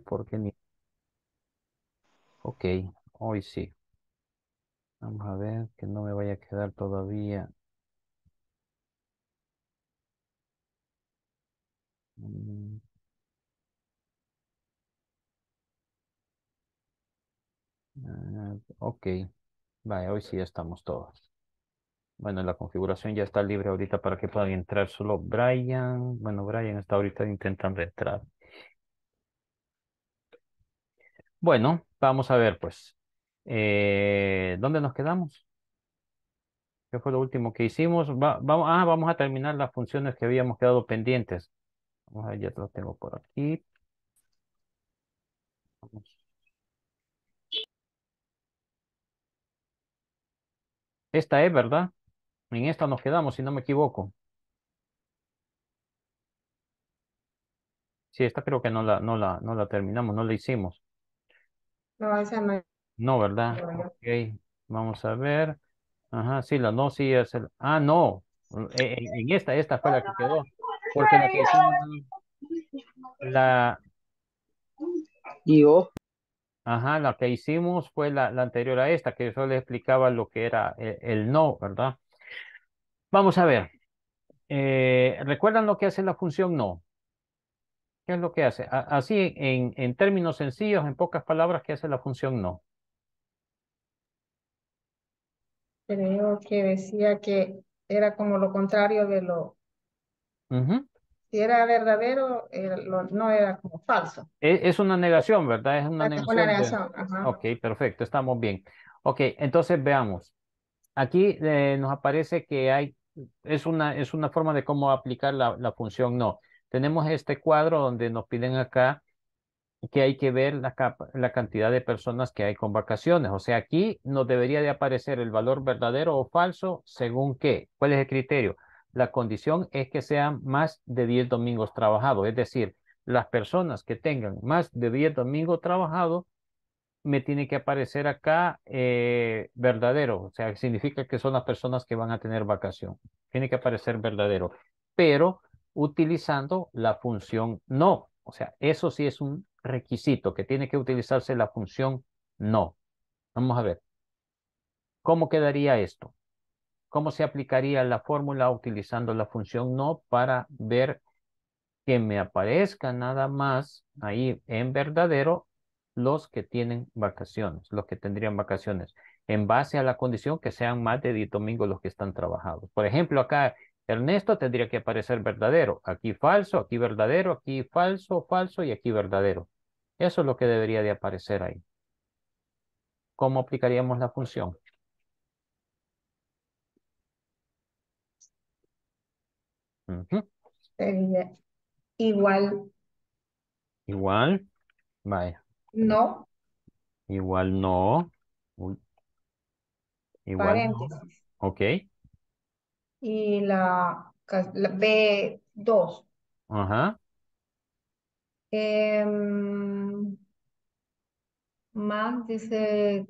Porque ni... Ok, hoy sí. Vamos a ver que no me vaya a quedar todavía. Mm. Ah, ok, vale, hoy sí estamos todos. Bueno, la configuración ya está libre ahorita para que puedan entrar solo Brian. Bueno, Brian está ahorita intentando entrar. Bueno, vamos a ver, pues. Eh, ¿dónde nos quedamos? ¿Qué fue lo último que hicimos? ah, vamos a terminar las funciones que habíamos quedado pendientes. Vamos a ver, ya las tengo por aquí. Esta es, ¿verdad? En esta nos quedamos, si no me equivoco. Sí, esta creo que no la, no la, no la terminamos, no la hicimos. No, ¿verdad? Ok, vamos a ver. Ajá, sí, la no, sí es el... Ah, no, e, e, en, esta, esta fue la que quedó. Porque la que hicimos... La... yo. Ajá, la que hicimos fue la, la, anterior a esta, que yo le explicaba lo que era el, el no, ¿verdad? Vamos a ver. Eh, ¿Recuerdan lo que hace la función no? ¿Qué es lo que hace? así, en, términos sencillos, en pocas palabras, ¿qué hace la función no? Creo que decía que era como lo contrario de lo... Si era verdadero, no era como falso. E, es, una negación, ¿verdad? Es una negación. Ok, perfecto, estamos bien. Ok, entonces veamos. Aquí eh, nos aparece que hay, es una, es una forma de cómo aplicar la, la función no. Tenemos este cuadro donde nos piden acá que hay que ver la, cantidad de personas que hay con vacaciones. O sea, aquí nos debería de aparecer el valor verdadero o falso según qué. ¿Cuál es el criterio? La condición es que sean más de 10 domingos trabajados. Es decir, las personas que tengan más de 10 domingos trabajados, me tiene que aparecer acá eh, verdadero. O sea, significa que son las personas que van a tener vacación. Tiene que aparecer verdadero. Pero utilizando la función no. O sea, eso sí es un requisito que tiene que utilizarse la función no. Vamos a ver. ¿Cómo quedaría esto? ¿Cómo se aplicaría la fórmula utilizando la función no para ver que me aparezca nada más ahí en verdadero los que tienen vacaciones, los que tendrían vacaciones, en base a la condición que sean más de domingo domingos los que están trabajados. Por ejemplo, acá Ernesto tendría que aparecer verdadero. Aquí falso, aquí verdadero, aquí falso, falso y aquí verdadero. Eso es lo que debería de aparecer ahí. ¿Cómo aplicaríamos la función? igual. Igual. Vaya. No. Igual no. Igual. Paréntesis. Ok y la, B2. Ajá. Em, más dice,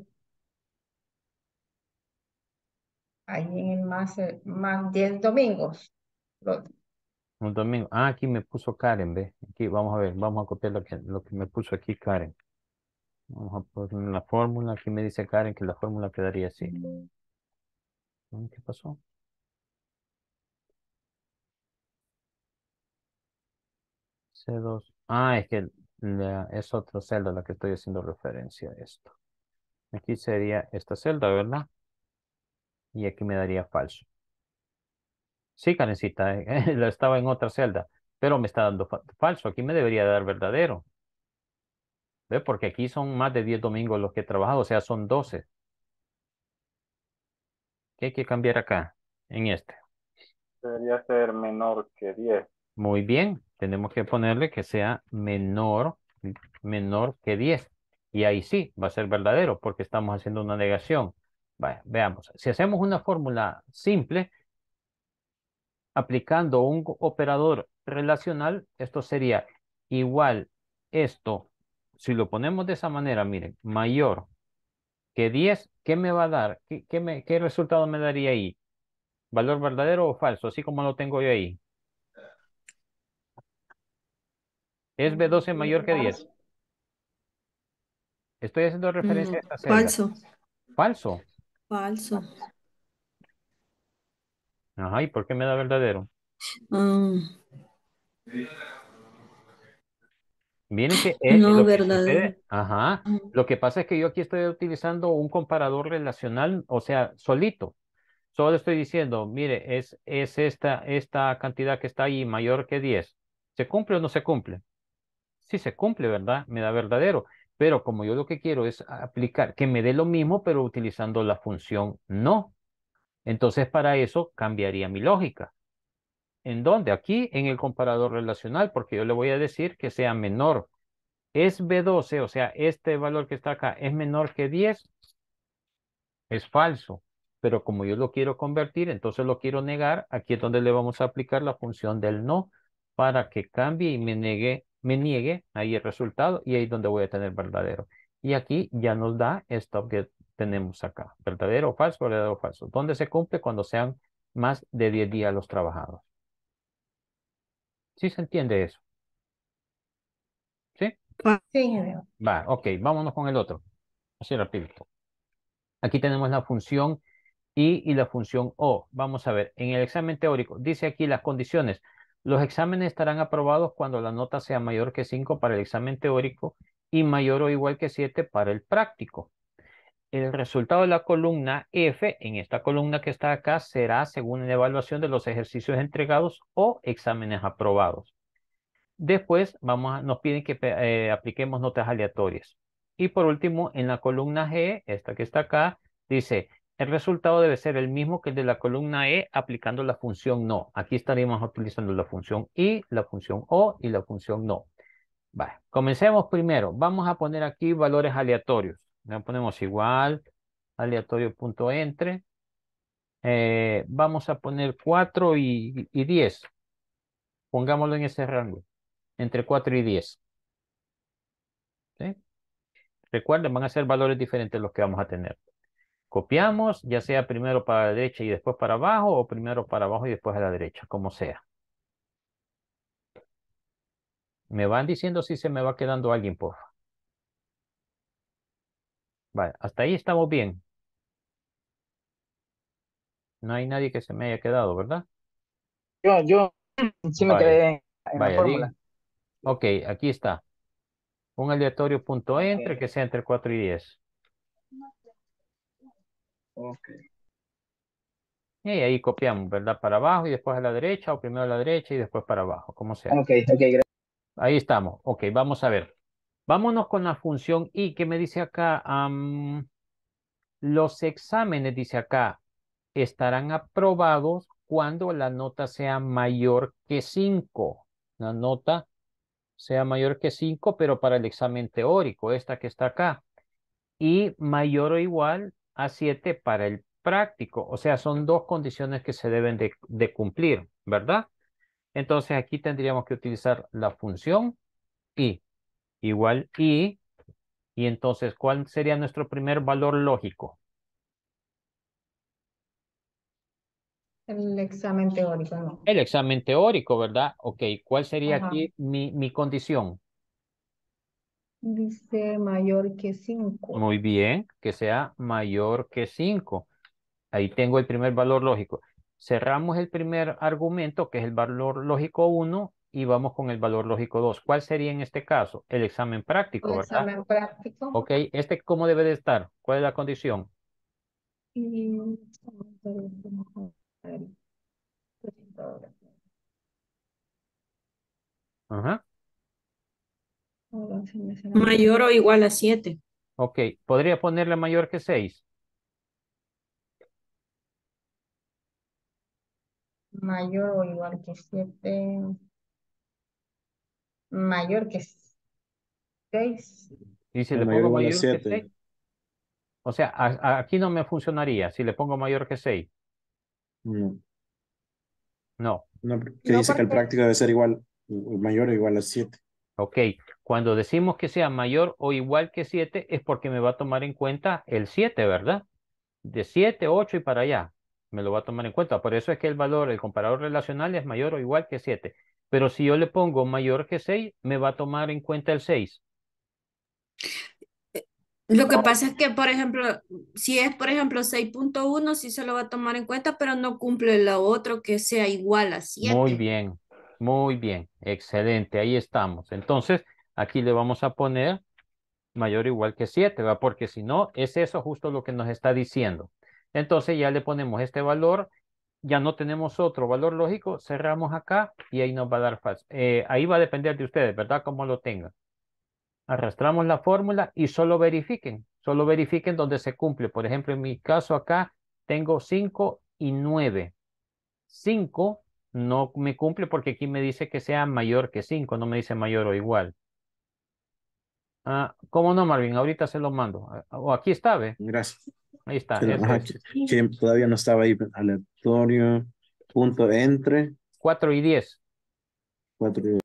ahí en el más, eh, más 10 domingos. Un domingo. Ah, aquí me puso Karen, ve. Aquí vamos a ver, vamos a copiar lo que, lo que me puso aquí Karen. Vamos a poner la fórmula. Aquí me dice Karen que la fórmula quedaría así. Mm. ¿Qué pasó? C2. Ah, es que es otra celda a la que estoy haciendo referencia a esto. Aquí sería esta celda, ¿verdad? Y aquí me daría falso. Sí, Karencita, eh, estaba en otra celda, pero me está dando falso. Aquí me debería dar verdadero. ¿Ve? Porque aquí son más de 10 domingos los que he trabajado, o sea, son 12. ¿Qué hay que cambiar acá? En este. Debería ser menor que 10. Muy bien, tenemos que ponerle que sea menor, menor que 10. Y ahí sí, va a ser verdadero porque estamos haciendo una negación. veamos, si hacemos una fórmula simple, aplicando un operador relacional, esto sería igual esto. Si lo ponemos de esa manera, miren, mayor que 10, ¿qué me va a dar? ¿Qué, qué resultado me daría ahí? ¿Valor verdadero o falso? Así como lo tengo yo ahí. ¿Es B12 mayor que 10? Estoy haciendo referencia a mm, esta Falso. Falso. Falso. Ajá, ¿y por qué me da verdadero? Mm. Miren que es no, eh, verdadero. ajá. Mm. Lo que pasa es que yo aquí estoy utilizando un comparador relacional, o sea, solito. Solo estoy diciendo, mire, es, es esta, esta cantidad que está ahí mayor que 10. ¿Se cumple o no se cumple? si se cumple, ¿verdad? Me da verdadero. Pero como yo lo que quiero es aplicar, que me dé lo mismo, pero utilizando la función no. Entonces, para eso cambiaría mi lógica. ¿En dónde? Aquí en el comparador relacional, porque yo le voy a decir que sea menor. Es B12, o sea, este valor que está acá es menor que 10, es falso. Pero como yo lo quiero convertir, entonces lo quiero negar. Aquí es donde le vamos a aplicar la función del no para que cambie y me negue me niegue, ahí el resultado y ahí es donde voy a tener verdadero. Y aquí ya nos da esto que tenemos acá, verdadero o falso, verdadero o falso. ¿Dónde se cumple? Cuando sean más de 10 días los trabajados. ¿Sí se entiende eso? ¿Sí? Sí. Va, ok, vámonos con el otro. Así rapidito. Aquí tenemos la función y y la función o. Vamos a ver, en el examen teórico, dice aquí las condiciones. Los exámenes estarán aprobados cuando la nota sea mayor que 5 para el examen teórico y mayor o igual que 7 para el práctico. El resultado de la columna F, en esta columna que está acá, será según la evaluación de los ejercicios entregados o exámenes aprobados. Después vamos a, nos piden que eh, apliquemos notas aleatorias. Y por último, en la columna G, esta que está acá, dice el resultado debe ser el mismo que el de la columna E aplicando la función no. Aquí estaríamos utilizando la función I, la función O y la función no. comencemos primero. Vamos a poner aquí valores aleatorios. Le ponemos igual, aleatorio.entre. entre. Eh, vamos a poner 4 y, 10. Pongámoslo en ese rango, entre 4 y 10. Recuerden, van a ser valores diferentes los que vamos a tener. Copiamos, ya sea primero para la derecha y después para abajo, o primero para abajo y después a la derecha, como sea. Me van diciendo si se me va quedando alguien, por favor. Vale, hasta ahí estamos bien. No hay nadie que se me haya quedado, ¿verdad? Yo, yo sí me quedé en la Ok, aquí está. Un aleatorio punto entre que sea entre 4 y 10. Ok. Y ahí copiamos, ¿verdad? Para abajo y después a la derecha, o primero a la derecha y después para abajo, como sea. Ok, ok, Ahí estamos. Ok, vamos a ver. Vámonos con la función y que me dice acá, los exámenes, dice acá, estarán aprobados cuando la nota sea mayor que 5. La nota sea mayor que 5, pero para el examen teórico, esta que está acá. Y mayor o igual a 7 para el práctico. O sea, son dos condiciones que se deben de, cumplir, ¿verdad? Entonces aquí tendríamos que utilizar la función y igual y. Y entonces, ¿cuál sería nuestro primer valor lógico? El examen teórico, ¿no? El examen teórico, ¿verdad? Ok, ¿cuál sería aquí mi, mi condición? Dice mayor que 5. Muy bien, que sea mayor que 5. Ahí tengo el primer valor lógico. Cerramos el primer argumento, que es el valor lógico 1, y vamos con el valor lógico 2. ¿Cuál sería en este caso? El examen práctico, el examen práctico. Ok, ¿este cómo debe de estar? ¿Cuál es la condición? Ajá. Mayor o igual a 7. Ok, ¿podría ponerle mayor que 6? Mayor o igual que 7. Mayor que 6. ¿Y si le mayor pongo mayor que 6? O sea, aquí no me funcionaría si le pongo mayor que 6. No. No. que dice que el práctico debe ser igual, mayor o igual a 7. Ok. Cuando decimos que sea mayor o igual que 7 es porque me va a tomar en cuenta el 7, ¿verdad? De 7, 8 y para allá. Me lo va a tomar en cuenta. Por eso es que el valor, el comparador relacional es mayor o igual que 7. Pero si yo le pongo mayor que 6, me va a tomar en cuenta el 6. Eh, lo que pasa es que, por ejemplo, si es, por ejemplo, 6.1, sí se lo va a tomar en cuenta, pero no cumple lo otro que sea igual a 7. Muy bien, muy bien, excelente, ahí estamos. Entonces, Aquí le vamos a poner mayor o igual que 7, ¿va? Porque si no, es eso justo lo que nos está diciendo. Entonces ya le ponemos este valor, ya no tenemos otro valor lógico, cerramos acá y ahí nos va a dar falso. Eh, ahí va a depender de ustedes, ¿verdad? Cómo lo tengan. Arrastramos la fórmula y solo verifiquen, solo verifiquen donde se cumple. Por ejemplo, en mi caso acá tengo 5 y 9. 5 no me cumple porque aquí me dice que sea mayor que 5, no me dice mayor o igual. Ah, ¿Cómo no, Marvin? Ahorita se lo mando. Ah, o oh, aquí está, ¿ve? Gracias. Ahí está. todavía no estaba ahí. Aleatorio, punto entre. 4 y 10. 4 y 10.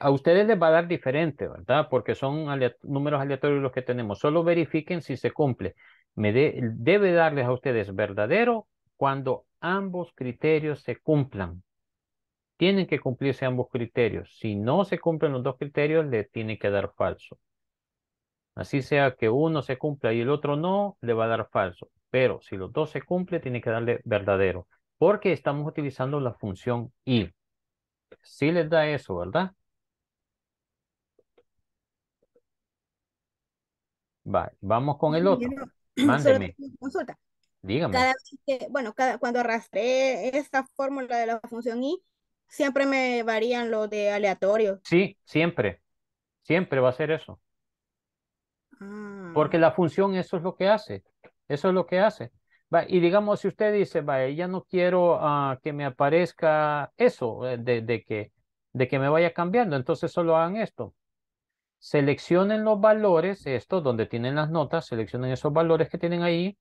a ustedes les va a dar diferente, ¿verdad? Porque son números aleatorios los que tenemos. Solo verifiquen si se cumple. Me debe darles a ustedes verdadero cuando ambos criterios se cumplan. Tienen que cumplirse ambos criterios. Si no se cumplen los dos criterios, le tiene que dar falso. Así sea que uno se cumpla y el otro no, le va a dar falso. Pero si los dos se cumplen, tiene que darle verdadero. Porque estamos utilizando la función y. Sí les da eso, ¿verdad? Vale, vamos con el otro. Mándeme. Consulta. Dígame. Cada bueno, cada, cuando arrastré esta fórmula de la función y, siempre me varían lo de aleatorio. Sí, siempre. Siempre va a ser eso. Porque ah. la función eso es lo que hace. Eso es lo que hace. Va, y digamos, si usted dice, vaya, ya no quiero ah, que me aparezca eso, eh, de, que, de que me vaya cambiando, entonces solo hagan esto. Seleccionen los valores, estos donde tienen las notas, seleccionen esos valores que tienen ahí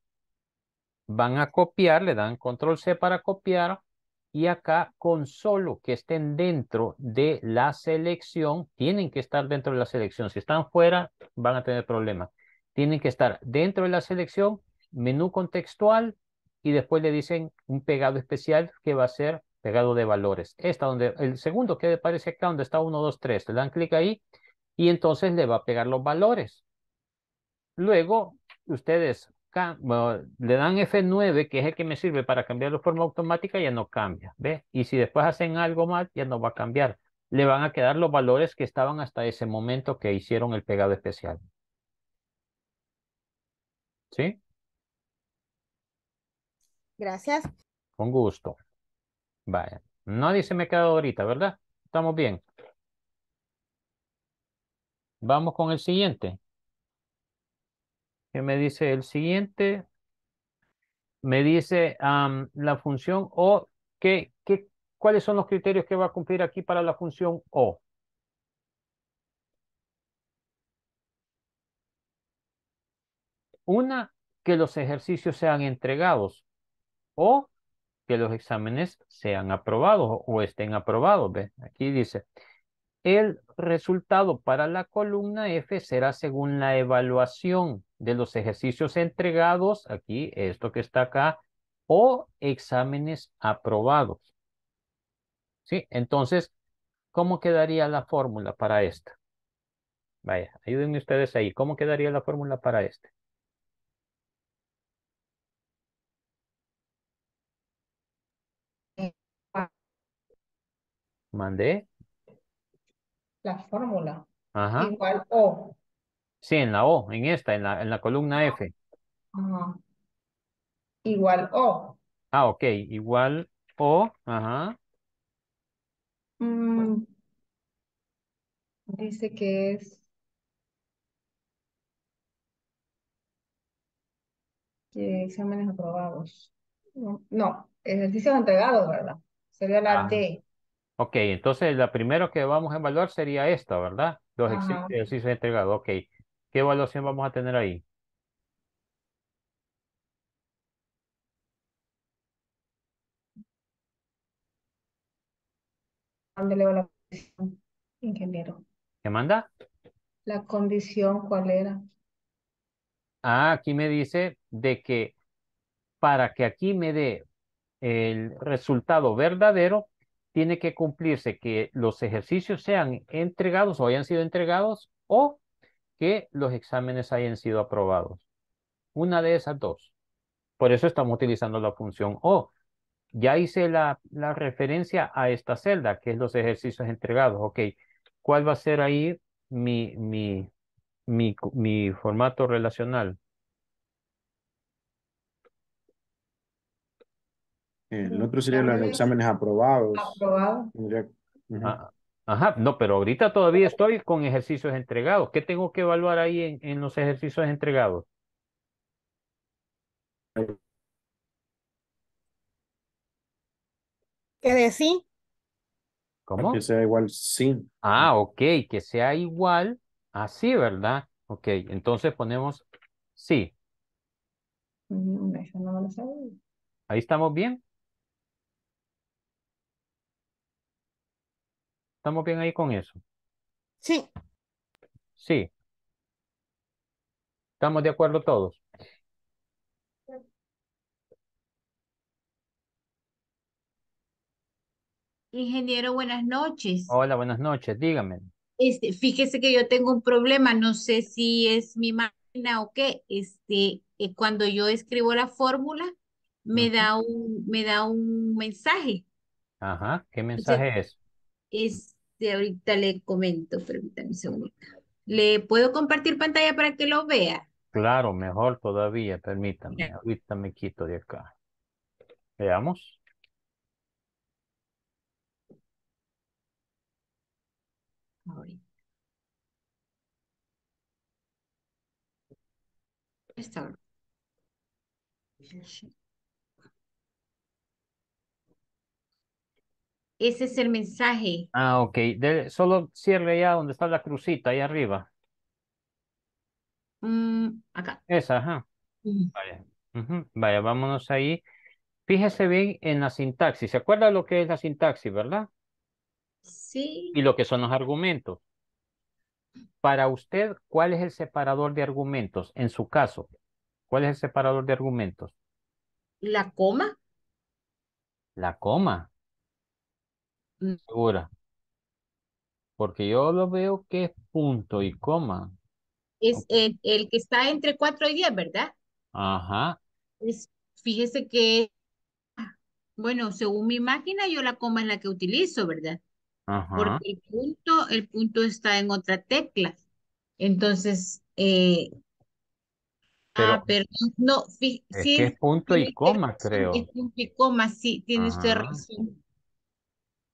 van a copiar, le dan control C para copiar y acá con solo que estén dentro de la selección, tienen que estar dentro de la selección. Si están fuera, van a tener problemas. Tienen que estar dentro de la selección, menú contextual y después le dicen un pegado especial que va a ser pegado de valores. Esta donde el segundo que aparece acá donde está 1, 2, 3, le dan clic ahí y entonces le va a pegar los valores. Luego ustedes le dan F9, que es el que me sirve para cambiarlo de forma automática, ya no cambia, ve Y si después hacen algo mal, ya no va a cambiar. Le van a quedar los valores que estaban hasta ese momento que hicieron el pegado especial. ¿Sí? Gracias. Con gusto. Vaya. Nadie se me ha quedado ahorita, ¿verdad? Estamos bien. Vamos con el siguiente me dice el siguiente. Me dice la función O, qué, ¿cuáles son los criterios que va a cumplir aquí para la función O? Una, que los ejercicios sean entregados o que los exámenes sean aprobados o estén aprobados. Aquí dice, el resultado para la columna F será según la evaluación de los ejercicios entregados, aquí esto que está acá, o exámenes aprobados. ¿Sí? Entonces, ¿cómo quedaría la fórmula para esta? Vaya, ayúdenme ustedes ahí. ¿Cómo quedaría la fórmula para este? Eh, Mandé la fórmula. Ajá. Igual O. Sí, en la O, en esta, en la, en la columna F. Igual O. Ah, ok. Igual O. Ajá. Mm. dice que es. Que exámenes aprobados. No, ejercicios entregados, ¿verdad? Sería la D. Ok, entonces la primero que vamos a evaluar sería esta, ¿verdad? Los se ejercicios entregados. Ok. ¿Qué evaluación vamos a tener ahí? ¿Dónde le la condición, ingeniero? ¿Qué manda? La condición, ¿cuál era? Ah, aquí me dice de que para que aquí me dé el resultado verdadero, tiene que cumplirse que los ejercicios sean entregados o hayan sido entregados o que los exámenes hayan sido aprobados. Una de esas dos. Por eso estamos utilizando la función O. Ya hice la, la referencia a esta celda, que es los ejercicios entregados. Ok, ¿cuál va a ser ahí mi, mi, mi formato relacional? El eh, otro sería los exámenes aprobados. Aprobado. Ah, ajá. no, pero ahorita todavía estoy con ejercicios entregados. ¿Qué tengo que evaluar ahí en, en los ejercicios entregados? ¿qué decir? ¿Cómo? Que sea igual sí. Ah, ok, que sea igual así, ¿verdad? Ok, entonces ponemos sí. Ahí estamos bien. ¿Estamos bien ahí con eso? Sí. Sí. ¿Estamos de acuerdo todos? Ingeniero, buenas noches. Hola, buenas noches, dígame. Este, fíjese que yo tengo un problema, no sé si es mi máquina o qué. Este, eh, cuando yo escribo la fórmula, me da un, me da un mensaje. Ajá, ¿qué mensaje es? Es de ahorita le comento, permítame un segundo. ¿Le puedo compartir pantalla para que lo vea? Claro, mejor todavía, permítame. Ahorita me quito de acá. Veamos. Ahorita. Está. Ese es el mensaje. Ah, ok. solo cierre ya donde está la crucita, ahí arriba. Mm, acá. Esa, ajá. Vaya. Mm. Vaya, vámonos ahí. Fíjese bien en la sintaxis. ¿Se acuerda lo que es la sintaxis, verdad? Sí. Y lo que son los argumentos. Para usted, ¿cuál es el separador de argumentos? En su caso, ¿cuál es el separador de argumentos? La coma. La coma. Mm. Segura. Porque yo lo veo que es punto y coma. Es el, que está entre 4 y 10, ¿verdad? Ajá. fíjese que, bueno, según mi máquina, yo la coma es la que utilizo, ¿verdad? Porque el punto, el punto está en otra tecla. Entonces, eh, ah, no, es que es punto y coma, creo. punto y coma, sí, tiene usted razón.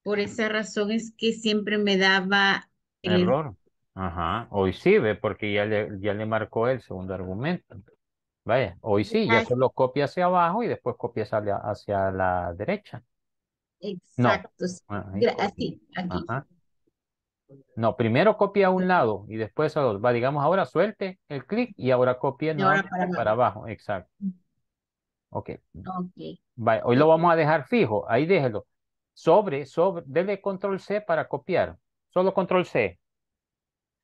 Por esa razón es que siempre me daba error. Ajá, hoy sí, ve, porque ya le, ya le marcó el segundo argumento. Vaya, hoy sí, ya solo copia hacia abajo y después copia hacia, la derecha. Exacto. Ah, así, No, primero copia a un lado y después a dos. Va, digamos, ahora suelte el clic y ahora copia para, abajo. Exacto. Mm. Ok. okay. hoy lo vamos a dejar fijo. Ahí déjelo sobre, sobre, dele control C para copiar, solo control C.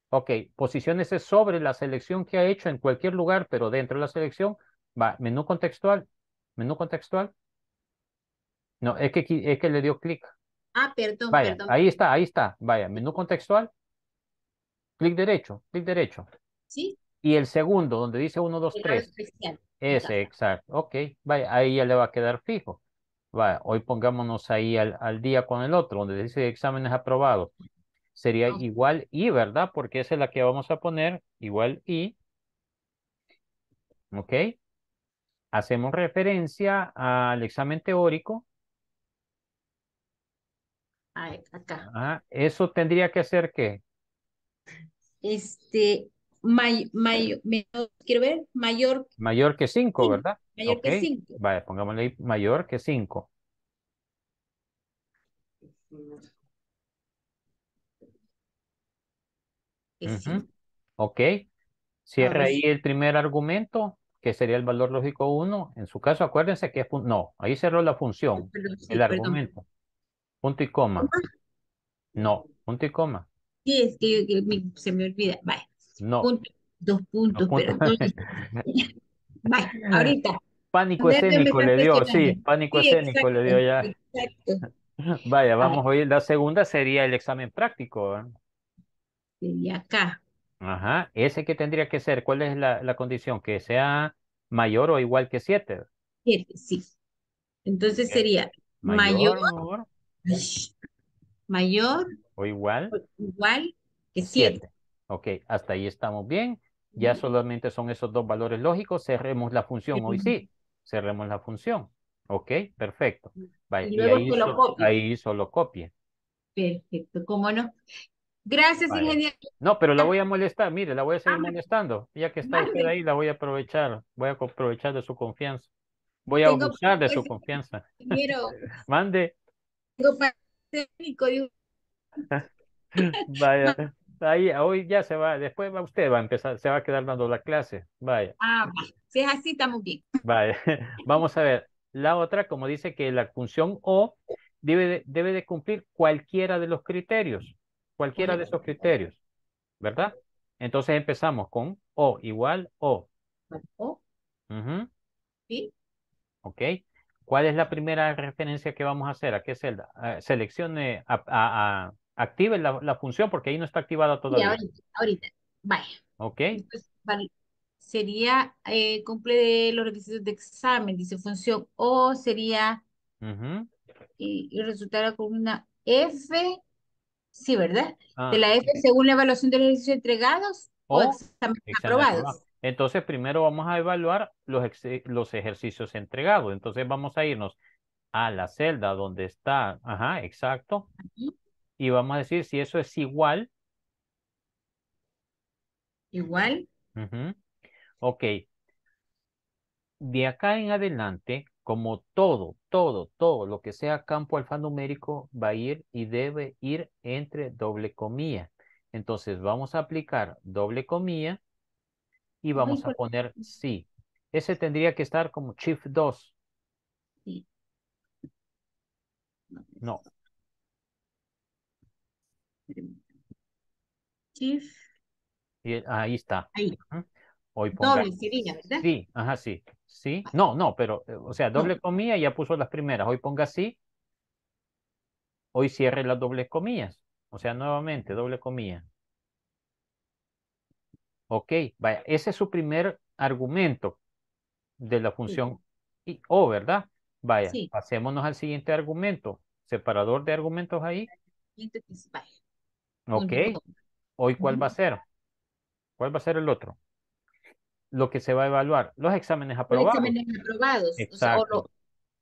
Ok, es sobre la selección que ha hecho en cualquier lugar, pero dentro de la selección, va, menú contextual, menú contextual. No, es que, es que le dio clic. Ah, perdón, perdón. Ahí está, ahí está, vaya, menú contextual, clic derecho, clic derecho. Sí. Y el segundo, donde dice 1, 2, 3. Ese, exacto. Ok, vaya, ahí ya le va a quedar fijo hoy pongámonos ahí al, día con el otro, donde dice exámenes aprobados. Sería igual y, ¿verdad? Porque esa es la que vamos a poner, igual y. ¿Ok? Hacemos referencia al examen teórico. acá. Ah, eso tendría que hacer qué? Este, may, quiero ver, mayor. Mayor que 5, ¿verdad? Mayor que 5. Vale, pongámosle ahí mayor que 5. Ok. Cierra ahí el primer argumento, que sería el valor lógico 1. En su caso, acuérdense que es... No, ahí cerró la función, el argumento. Punto y coma. No, punto y coma. Sí, es que, se me olvida. Vale. No. Punto, dos puntos, pero... Vale, ahorita. Pánico escénico le dio, sí, pánico escénico le dio ya. Vaya, vamos a oír. La segunda sería el examen práctico. ¿eh? Sería acá. Ajá. ¿Ese que tendría que ser? ¿Cuál es la, condición? ¿Que sea mayor o igual que 7? sí. Entonces sería mayor, mayor, o igual, igual que 7. Ok, hasta ahí estamos bien. Ya solamente son esos dos valores lógicos. Cerremos la función hoy sí cerremos la función. Ok, perfecto. ahí, solo, copia. ahí, solo Perfecto, cómo no. Gracias, ingeniero. No, pero la ah. voy a molestar, mire, la voy a seguir ah. molestando. Ya que está usted ahí, la voy a aprovechar. Voy a aprovechar de su confianza. Voy a de su confianza. Mande. Tengo Vaya ahí, hoy ya se va, después va usted, va a empezar, se va a quedar dando la clase. Vaya. Ah, si es así, estamos bien. Vaya. Vamos a ver. La otra, como dice que la función O debe de, debe cumplir cualquiera de los criterios, cualquiera de esos criterios, ¿verdad? Entonces empezamos con O igual O. O. Sí. Ok. ¿Cuál es la primera referencia que vamos a hacer? ¿A qué celda? seleccione a active la, función porque ahí no está activada todavía. ahorita, ahorita, vaya. Ok. vale. Sería eh, cumple los requisitos de examen, dice función O, sería y, resultará con una F, sí, ¿verdad? Ah, de la F según la evaluación de los ejercicios entregados o, aprobados. Entonces, primero vamos a evaluar los, eh, los ejercicios entregados. Entonces, vamos a irnos a la celda donde está, ajá, exacto. Y vamos a decir si eso es igual. Igual. Ok. De acá en adelante, como todo, todo, todo lo que sea campo alfanumérico va a ir y debe ir entre doble comilla. Entonces vamos a aplicar doble comilla y vamos a poner sí. Ese tendría que estar como shift 2. Sí. No, Y eh, ahí está. Hoy ¿verdad? Sí, ajá, sí. Sí. No, no, pero, eh, o sea, doble comilla ya puso las primeras. Hoy ponga sí. Hoy cierre las dobles comillas. O sea, nuevamente, doble comilla. Ok, vaya, ese es su primer argumento de la función o, ¿verdad? Vaya, pasémonos al siguiente argumento. Separador de argumentos ahí. Ok. Hoy, ¿cuál va a ser? ¿Cuál va a ser el otro? Lo que se va a evaluar, los exámenes aprobados.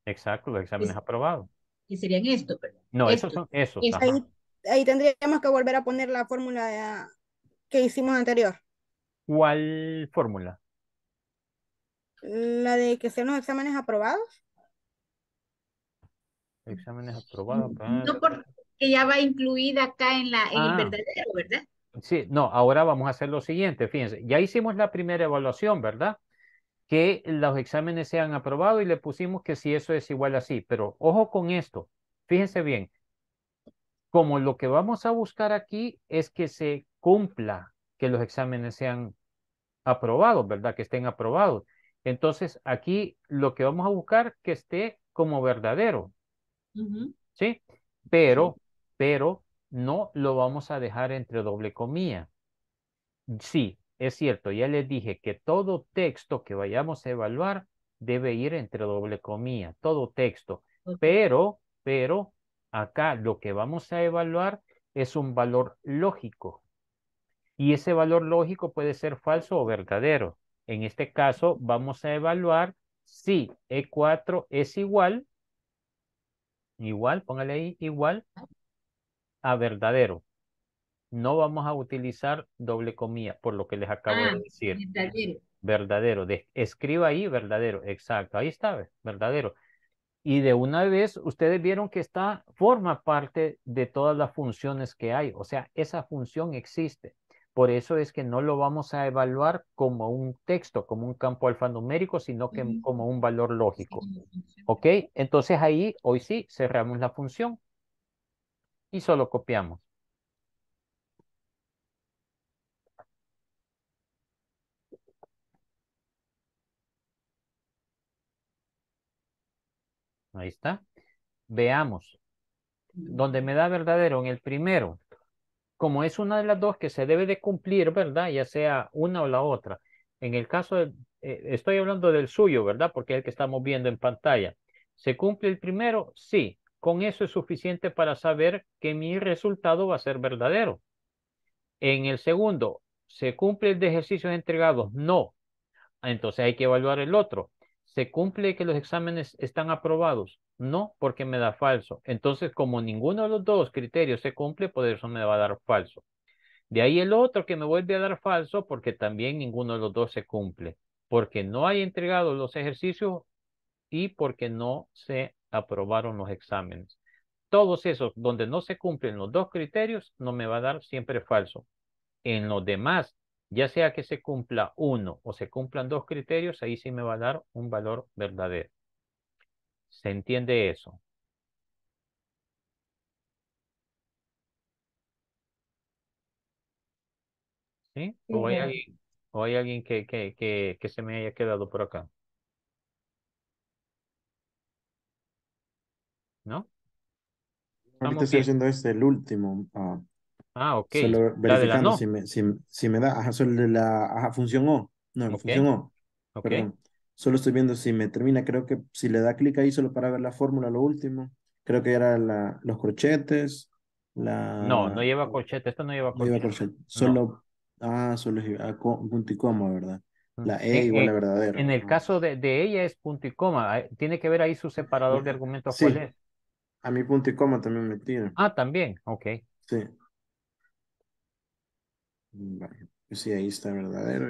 Exacto, los exámenes aprobados. Y serían estos, No, esos son esos. ahí, tendríamos que volver a poner la fórmula que hicimos anterior. ¿Cuál fórmula? La de que sean los exámenes aprobados. Exámenes aprobados. Mm, no, porque ya va incluida acá en, la, en el ah. verdadero, ¿verdad? Sí, no, ahora vamos a hacer lo siguiente, fíjense, ya hicimos la primera evaluación, ¿verdad? Que los exámenes sean aprobados y le pusimos que si eso es igual así, pero ojo con esto, fíjense bien, como lo que vamos a buscar aquí es que se cumpla, que los exámenes sean aprobados, ¿verdad? Que estén aprobados. Entonces, aquí lo que vamos a buscar que esté como verdadero. ¿Sí? Pero, pero, no lo vamos a dejar entre doble comilla. Sí, es cierto, ya les dije que todo texto que vayamos a evaluar debe ir entre doble comilla, todo texto. Pero, pero, acá lo que vamos a evaluar es un valor lógico. Y ese valor lógico puede ser falso o verdadero. En este caso, vamos a evaluar si E4 es igual, igual, póngale ahí, igual verdadero. No vamos a utilizar doble comilla, por lo que les acabo de ah, decir. Verdadero. De, escriba ahí verdadero. Exacto. Ahí está, verdadero. Y de una vez, ustedes vieron que está, forma parte de todas las funciones que hay. O sea, esa función existe. Por eso es que no lo vamos a evaluar como un texto, como un campo alfanumérico, sino que como un valor lógico. ¿Ok? Entonces ahí, hoy sí, cerramos la función y solo copiamos. Ahí está. Veamos. Donde me da verdadero, en el primero, como es una de las dos que se debe de cumplir, ¿verdad? Ya sea una o la otra. En el caso, eh, estoy hablando del suyo, ¿verdad? Porque es el que estamos viendo en pantalla. ¿Se cumple el primero? Sí. Con eso es suficiente para saber que mi resultado va a ser verdadero. En el segundo, ¿se cumple el de ejercicios entregados? No. Entonces hay que evaluar el otro. ¿Se cumple que los exámenes están aprobados? No, porque me da falso. Entonces, como ninguno de los dos criterios se cumple, por eso me va a dar falso. De ahí el otro que me vuelve a dar falso porque también ninguno de los dos se cumple, porque no hay entregado los ejercicios y porque no se aprobaron los exámenes. Todos esos donde no se cumplen los dos criterios, no me va a dar siempre falso. En los demás, ya sea que se cumpla uno o se cumplan dos criterios, ahí sí me va a dar un valor verdadero. ¿Se entiende eso? ¿Sí? ¿O hay alguien, que, que se me haya quedado por acá? ¿no? Ahorita estoy haciendo este, el último. ah, ah ok. Ah, verificando si, me, si, me, da, ajá, solo la, ajá, función O. No, función O. Solo estoy viendo si me termina, creo que si le da clic ahí solo para ver la fórmula, lo último. Creo que era la, los corchetes, la... No, no lleva corchete, esto no lleva corchete. No corchete. Solo, ah, solo es ah, punto y coma, ¿verdad? Mm. La E igual a la verdadera. En el caso de, ella es punto y coma, tiene que ver ahí su separador de argumentos cuál es. A mi punto y coma también me tira Ah, también, ok. Sí. Pues sí, ahí está verdadero.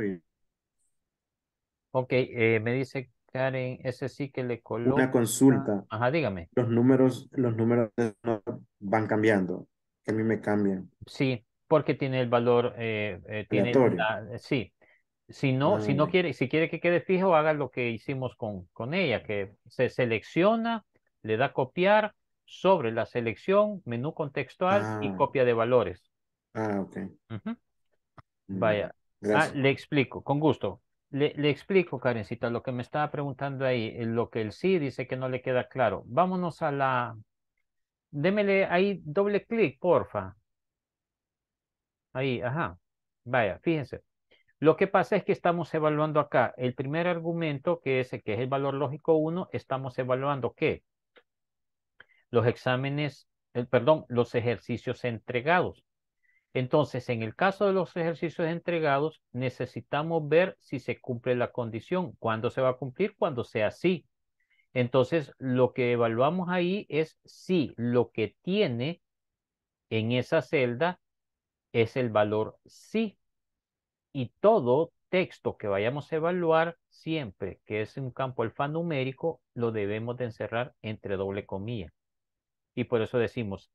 Ok, eh, me dice Karen, ese sí que le coloca. Una consulta. Ajá, dígame. Los números, los números van cambiando. a mí me cambian. Sí, porque tiene el valor, eh, eh, eh sí. Si no, si no ah. quiere, si quiere que quede fijo, haga lo que hicimos con, con ella, que se selecciona, le da copiar sobre la selección, menú contextual y ah. copia de valores. Ah, ok. Mm, Vaya. Ah, le explico, con gusto. Le, explico, Karencita, lo que me estaba preguntando ahí, eh, lo que el sí dice que no le queda claro. Vámonos a la... Démele ahí doble clic, porfa. Ahí, ajá. Vaya, fíjense. Lo que pasa es que estamos evaluando acá el primer argumento, que es, que es el valor lógico 1, estamos evaluando qué? los exámenes, eh, perdón, los ejercicios entregados. Entonces, en el caso de los ejercicios entregados, necesitamos ver si se cumple la condición. ¿Cuándo se va a cumplir? Cuando sea sí Entonces, lo que evaluamos ahí es si lo que tiene en esa celda es el valor sí. Y todo texto que vayamos a evaluar, siempre que es un campo alfanumérico, lo debemos de encerrar entre doble comilla. Y por eso decimos,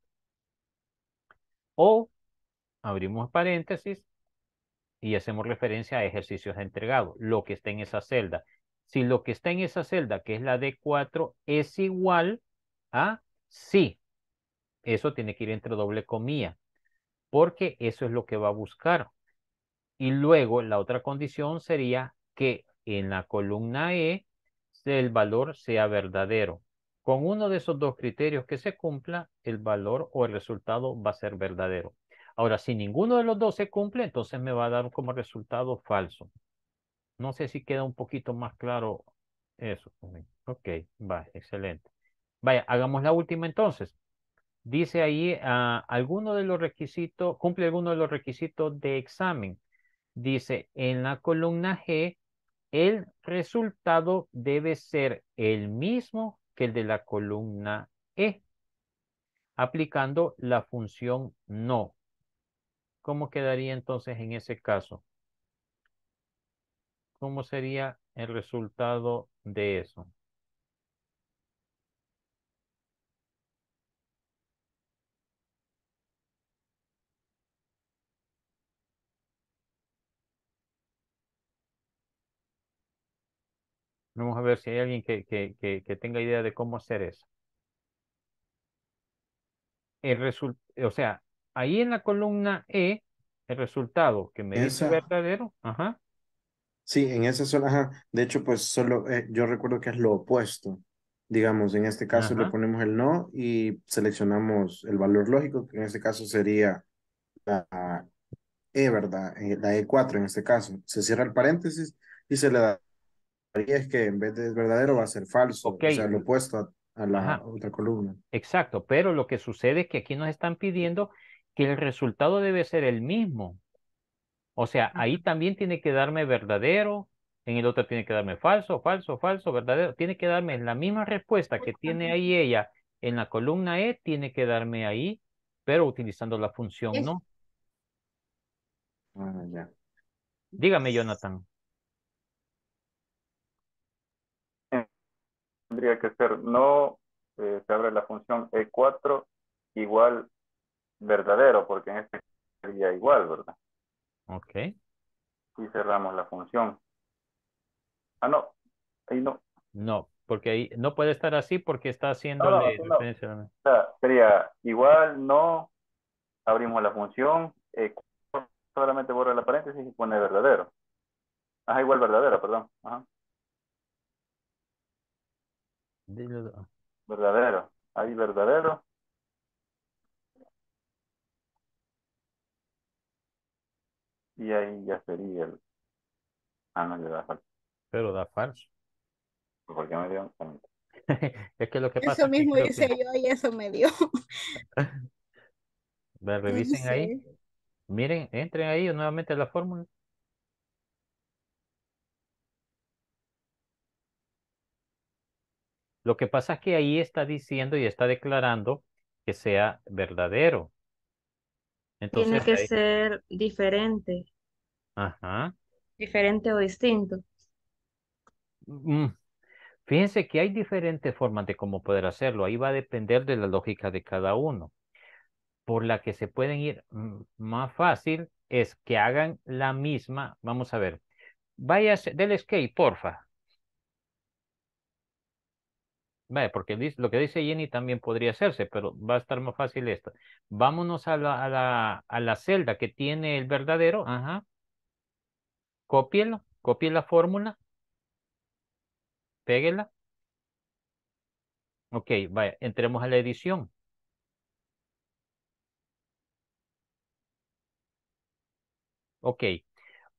o abrimos paréntesis y hacemos referencia a ejercicios entregados, lo que está en esa celda. Si lo que está en esa celda, que es la D4, es igual a sí. Eso tiene que ir entre doble comilla, porque eso es lo que va a buscar. Y luego la otra condición sería que en la columna E el valor sea verdadero. Con uno de esos dos criterios que se cumpla, el valor o el resultado va a ser verdadero. Ahora, si ninguno de los dos se cumple, entonces me va a dar como resultado falso. No sé si queda un poquito más claro eso. Ok, va, excelente. Vaya, hagamos la última entonces. Dice ahí, ah, alguno de los requisitos, cumple alguno de los requisitos de examen. Dice, en la columna G, el resultado debe ser el mismo el de la columna E, aplicando la función no. ¿Cómo quedaría entonces en ese caso? ¿Cómo sería el resultado de eso? Vamos a ver si hay alguien que, que, que, tenga idea de cómo hacer eso. El o sea, ahí en la columna E, el resultado que me dice verdadero, ajá. Sí, en esa zona, ajá. De hecho, pues solo eh, yo recuerdo que es lo opuesto. Digamos, en este caso le ponemos el no y seleccionamos el valor lógico, que en este caso sería la E, ¿verdad? Eh, la E4 en este caso. Se cierra el paréntesis y se le da es que en vez de verdadero va a ser falso, o sea, lo opuesto a, la otra columna. Exacto, pero lo que sucede es que aquí nos están pidiendo que el resultado debe ser el mismo. O sea, ahí también tiene que darme verdadero, en el otro tiene que darme falso, falso, falso, verdadero. Tiene que darme la misma respuesta que tiene ahí ella en la columna E, tiene que darme ahí, pero utilizando la función no. Ah, ya. Dígame, Jonathan. tendría que ser no, eh, se abre la función E4 igual verdadero, porque en este sería igual, ¿verdad? Ok. Y cerramos la función. Ah, no, ahí no. No, porque ahí no puede estar así porque está haciendo la sería igual, no, abrimos la función, e solamente borra la paréntesis y pone verdadero. Ah, igual verdadero, perdón. Ajá. Verdadero. ahí verdadero. Y ahí ya sería el... Ah, Pero da falso. Porque me dio? Ah, es que lo que pasa... Eso mismo hice yo y eso me dio. revisen ahí. Miren, entren ahí nuevamente la fórmula. Lo que pasa es que ahí está diciendo y está declarando que sea verdadero. Tiene que ser diferente. Ajá. Diferente o distinto. Mm, mm. Fíjense que hay diferentes formas de cómo poder hacerlo. Ahí va a depender de la lógica de cada uno. Por la que se pueden ir mm, más fácil es que hagan la misma. Vamos a ver. Vaya, del skate, porfa. Vaya, porque lo que dice Jenny también podría hacerse, pero va a estar más fácil esto. Vámonos a la, celda que tiene el verdadero. Ajá. Cópielo, copie la fórmula. pégela Ok, vaya, entremos a la edición. Ok,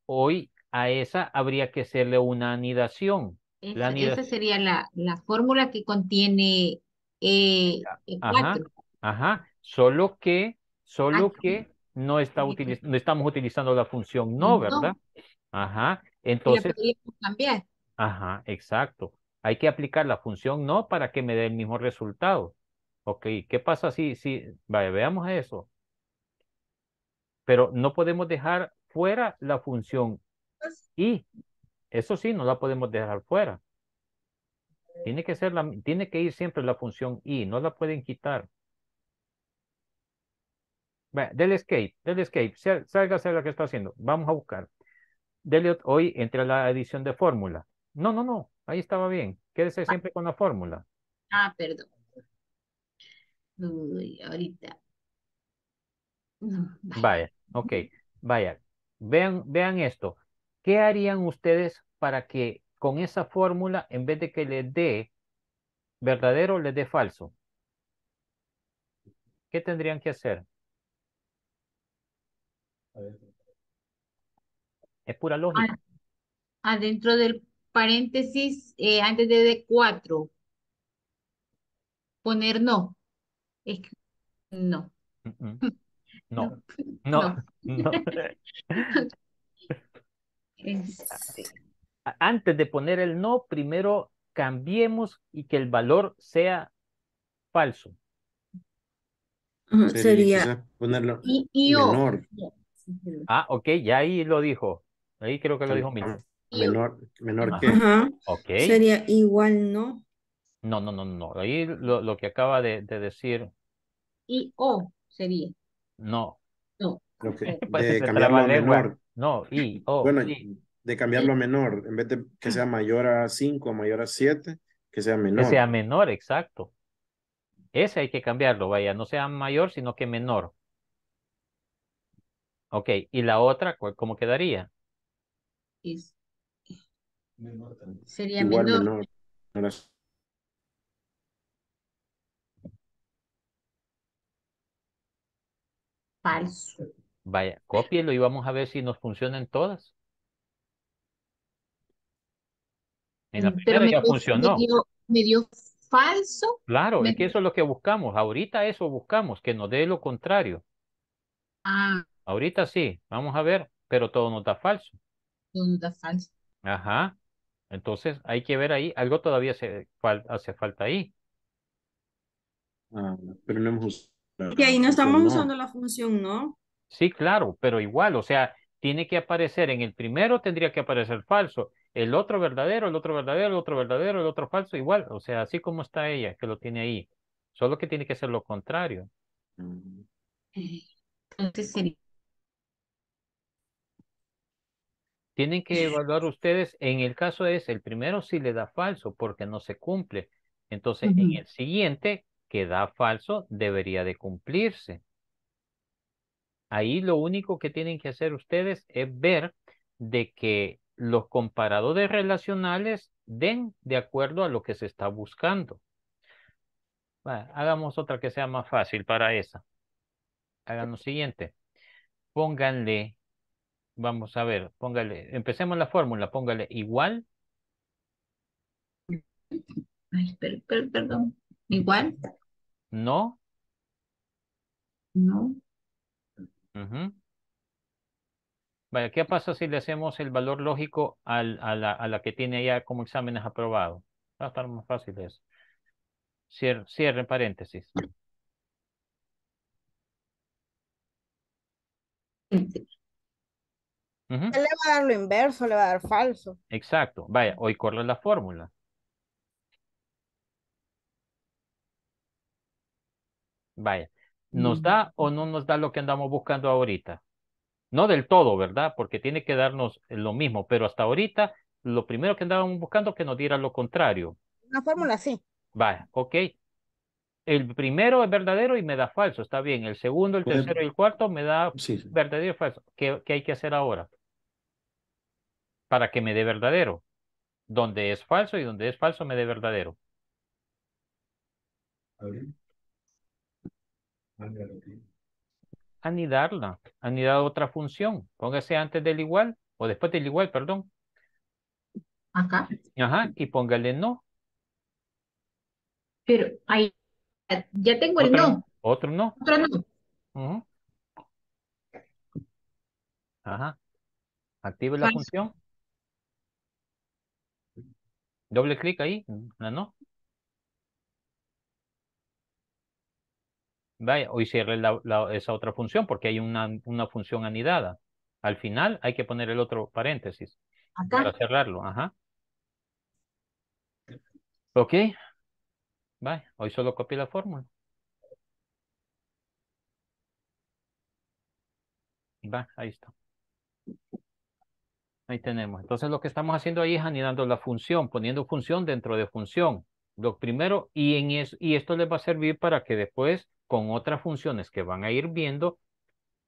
hoy a esa habría que hacerle una anidación. E-, esa sería la, la, fórmula que contiene eh, ajá, 4. Ajá, solo que, solo que no, está no estamos utilizando la función no, ¿verdad? Ajá, entonces... cambiar. Ajá, exacto. Hay que aplicar la función no para que me dé el mismo resultado. Ok, ¿qué pasa si, si, veamos eso. Pero no podemos dejar fuera la función pues y eso sí, no la podemos dejar fuera. Tiene que, ser la, tiene que ir siempre la función y, no la pueden quitar. del escape, del escape, salga, sálgase lo que está haciendo. Vamos a buscar. Dele hoy entra la edición de fórmula. No, no, no, ahí estaba bien. Quédese ah. siempre con la fórmula. Ah, perdón. Uy, ahorita. vaya. vaya, ok, vaya. Vean, vean esto. ¿Qué harían ustedes para que con esa fórmula, en vez de que le dé verdadero, le dé falso? ¿Qué tendrían que hacer? Es pura lógica. Adentro del paréntesis, eh, antes de D4, poner mm, mm. No. no. no. no. Antes de poner el no, primero cambiemos y que el valor sea falso. Sería ponerlo y, menor. Ah, ok, ya ahí lo dijo. Ahí creo que lo dijo Menor, menor que. Sería igual, ¿no? No, no, no, no. Ahí lo, que acaba de, decir. Y o sería. No. No. Okay. De menor. No, y, oh, Bueno, de cambiarlo a menor, en vez de que sea mayor a 5, mayor a 7, que sea menor. Que sea menor, exacto. Ese hay que cambiarlo, vaya, no sea mayor, sino que menor. Ok, y la otra, ¿cómo quedaría? Menor Sería menor Falso. Vaya, cópielo y vamos a ver si nos funcionan todas. En la mm, primera ya funcionó. Me dio, falso. Claro, es que eso es lo que buscamos. Ahorita eso buscamos, que nos dé lo contrario. Ah. Ahorita sí, vamos a ver, pero todo nos da falso. Todo nos da falso. Ajá. Entonces hay que ver ahí, algo todavía hace falta ahí. Ah, pero no hemos usado. Y ahí no estamos usando la función, ¿no? Sí, claro, pero igual, o sea, tiene que aparecer, en el primero tendría que aparecer falso, el otro verdadero, el otro verdadero, el otro verdadero, el otro falso, igual, o sea, así como está ella, que lo tiene ahí, solo que tiene que ser lo contrario. Mm. Entonces Tienen que evaluar ustedes, en el caso es, el primero sí le da falso porque no se cumple, entonces en el siguiente que da falso debería de cumplirse. Ahí lo único que tienen que hacer ustedes es ver de que los comparadores relacionales den de acuerdo a lo que se está buscando. hagamos otra que sea más fácil para esa. Hagan lo siguiente. Pónganle, vamos a ver, póngale, empecemos la fórmula, póngale igual. perdón, igual. No. No. Vaya, ¿qué pasa si le hacemos el valor lógico al- a la, a la que tiene ya como exámenes aprobados? Va a estar más fácil eso. Cierre, cierre paréntesis. le va a dar lo inverso, le va a dar falso. Exacto. Vaya, hoy corre la fórmula. Vaya. ¿Nos da o no nos da lo que andamos buscando ahorita? No del todo, ¿verdad? Porque tiene que darnos lo mismo, pero hasta ahorita lo primero que andábamos buscando que nos diera lo contrario. Una fórmula, sí. Va, ok. El primero es verdadero y me da falso, está bien. El segundo, el tercero y el cuarto me da verdadero y falso. ¿Qué, ¿Qué hay que hacer ahora? Para que me dé verdadero. Donde es falso y donde es falso me dé verdadero. A Anidarla, anidar otra función. Póngase antes del igual o después del igual, perdón. Acá. Ajá, y póngale no. Pero ahí ya tengo el no. Otro no. Otro no. Ajá. Active la función. Doble clic ahí, la no. hoy cierre esa otra función porque hay una, función anidada. Al final hay que poner el otro paréntesis para cerrarlo. Ajá. Ok. hoy solo copié la fórmula. Va, ahí está. Ahí tenemos. Entonces lo que estamos haciendo ahí es anidando la función, poniendo función dentro de función. Lo primero, y, en y esto les va a servir para que después con otras funciones que van a ir viendo,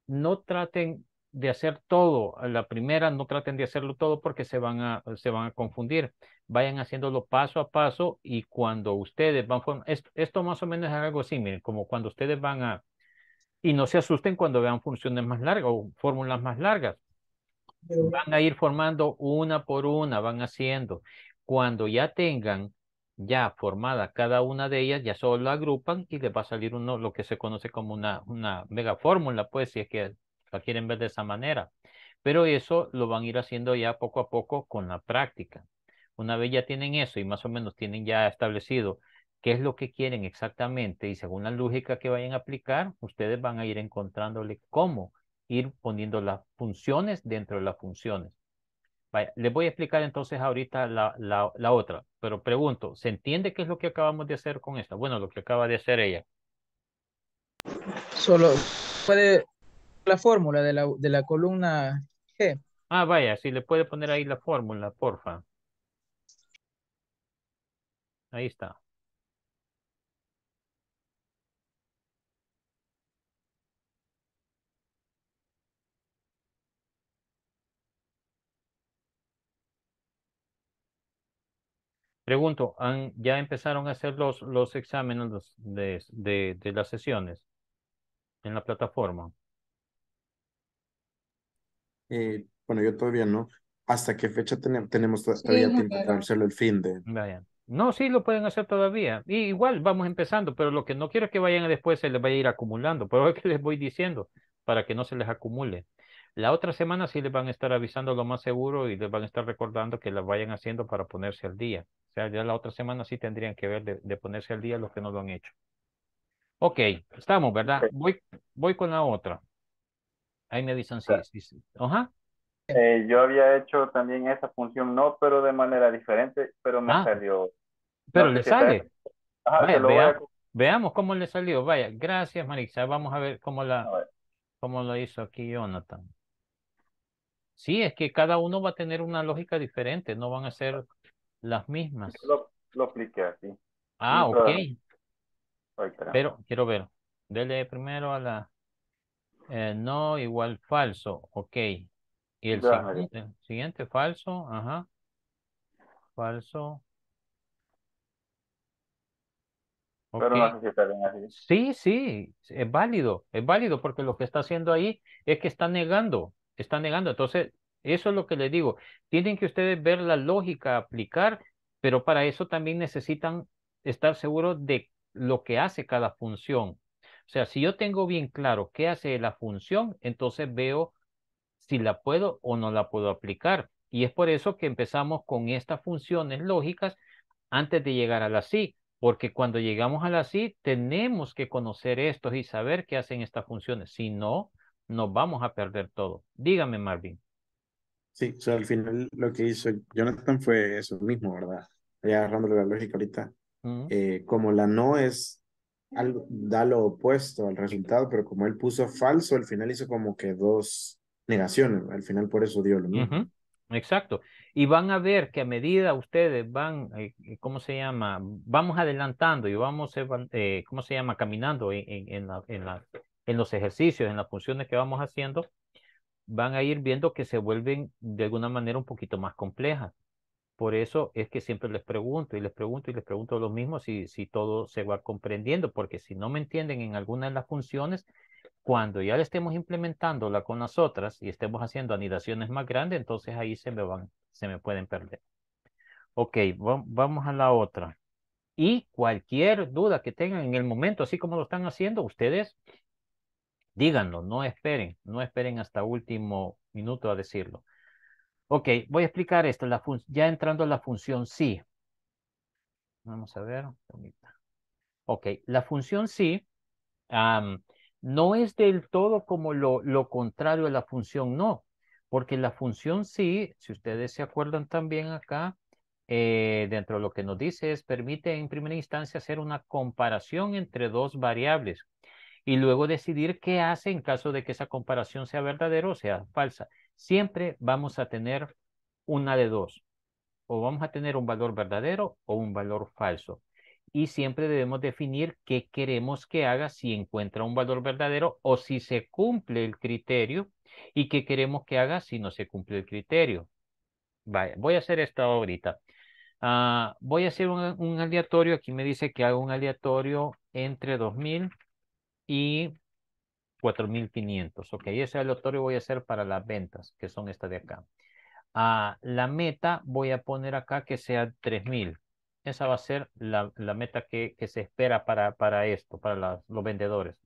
no traten de hacer todo. La primera, no traten de hacerlo todo porque se van a, se van a confundir. Vayan haciéndolo paso a paso y cuando ustedes van, esto, esto más o menos es algo similar, como cuando ustedes van a, y no se asusten cuando vean funciones más largas o fórmulas más largas. Van a ir formando una por una, van haciendo. Cuando ya tengan ya formada cada una de ellas, ya solo la agrupan y les va a salir uno, lo que se conoce como una, una mega fórmula, pues si es que la quieren ver de esa manera. Pero eso lo van a ir haciendo ya poco a poco con la práctica. Una vez ya tienen eso y más o menos tienen ya establecido qué es lo que quieren exactamente y según la lógica que vayan a aplicar, ustedes van a ir encontrándole cómo ir poniendo las funciones dentro de las funciones. Le voy a explicar entonces ahorita la, la, otra, pero pregunto, ¿se entiende qué es lo que acabamos de hacer con esta? Bueno, lo que acaba de hacer ella. Solo puede la fórmula de la, de la columna G. Ah, vaya, si le puede poner ahí la fórmula, porfa. Ahí está. Pregunto, ¿ya empezaron a hacer los, los exámenes de, de, las sesiones en la plataforma? Eh, bueno, yo todavía no. ¿Hasta qué fecha tenemos todavía tiempo para hacerlo el fin de...? No, sí lo pueden hacer todavía. igual vamos empezando, pero lo que no quiero es que vayan después se les vaya a ir acumulando, pero es que les voy diciendo para que no se les acumule. La otra semana sí les van a estar avisando lo más seguro y les van a estar recordando que las vayan haciendo para ponerse al día sea, ya la otra semana sí tendrían que ver de, ponerse al día los que no lo han hecho. Ok, estamos, ¿verdad? Voy, voy con la otra. Ahí me dicen sí, eh, yo había hecho también esa función, no, pero de manera diferente, pero me ah. salió. Pero le sale. Veamos cómo le salió. Vaya, gracias, Marisa. Vamos a ver cómo la ver. cómo lo hizo aquí Jonathan. Sí, es que cada uno va a tener una lógica diferente, no van a ser las mismas. lo, lo apliqué aquí. Ah, ok. Pero quiero ver. Dele primero a la... Eh, no, igual falso. Ok. Y el siguiente, siguiente falso. Ajá. Falso. Pero no sé si así. Sí, sí, es válido, es válido porque lo que está haciendo ahí es que está negando, está negando. Entonces, eso es lo que les digo. Tienen que ustedes ver la lógica, aplicar, pero para eso también necesitan estar seguros de lo que hace cada función. O sea, si yo tengo bien claro qué hace la función, entonces veo si la puedo o no la puedo aplicar. Y es por eso que empezamos con estas funciones lógicas antes de llegar a la sí, porque cuando llegamos a la sí, tenemos que conocer estos y saber qué hacen estas funciones. Si no, nos vamos a perder todo. Dígame, Marvin. Sí, o sea, al final lo que hizo Jonathan fue eso mismo, ¿verdad? Ya agarrándole la lógica ahorita. Eh, como la no es algo, da lo opuesto al resultado, pero como él puso falso, al final hizo como que dos negaciones, al final por eso dio lo mismo. Exacto. Y van a ver que a medida ustedes van, eh, eh, ¿cómo se llama? Vamos adelantando y vamos, ¿cómo se llama? Caminando en, en, la, en, la, en los ejercicios, en las funciones que vamos haciendo, van a ir viendo que se vuelven de alguna manera un poquito más complejas. Por eso es que siempre les pregunto y les pregunto y les pregunto lo mismo si, si todo se va comprendiendo, porque si no me entienden en alguna de las funciones, cuando ya la estemos implementándola con las otras y estemos haciendo anidaciones más grandes, entonces ahí se me van, se me pueden perder. Ok, vamos a la otra. Y cualquier duda que tengan en el momento, así como lo están haciendo, ustedes díganlo, no esperen, no esperen hasta último minuto a decirlo. Ok, voy a explicar esto, la ya entrando a la función sí. Vamos a ver. Ok, la función sí no es del todo como lo, contrario a la función no, porque la función sí, si ustedes se acuerdan también acá, eh, dentro de lo que nos dice es, permite en primera instancia hacer una comparación entre dos variables y luego decidir qué hace en caso de que esa comparación sea verdadera o sea falsa. Siempre vamos a tener una de dos, o vamos a tener un valor verdadero o un valor falso. Y siempre debemos definir qué queremos que haga si encuentra un valor verdadero o si se cumple el criterio y qué queremos que haga si no se cumple el criterio. voy a hacer esto ahorita. Ah, voy a hacer un, un aleatorio. Aquí me dice que hago un aleatorio entre 2000 y 4.500. Ok, ese es el aleatorio voy a hacer para las ventas, que son estas de acá. A ah, la meta voy a poner acá que sea 3.000. Esa va a ser la, meta que, que, se espera para, para esto, para los vendedores.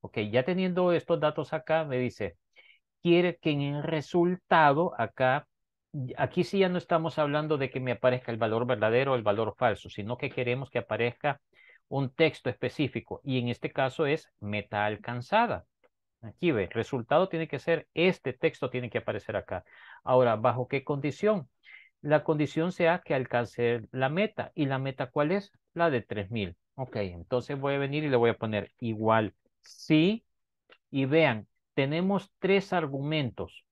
Ok, ya teniendo estos datos acá, me dice, quiere que en el resultado acá, aquí sí ya no estamos hablando de que me aparezca el valor verdadero o el valor falso, sino que queremos que aparezca un texto específico y en este caso es meta alcanzada. Aquí ve, resultado tiene que ser, este texto tiene que aparecer acá. Ahora, ¿bajo qué condición? La condición sea que alcance la meta. ¿Y la meta cuál es? La de 3000. Ok, entonces voy a venir y le voy a poner igual sí. Y vean, tenemos tres argumentos.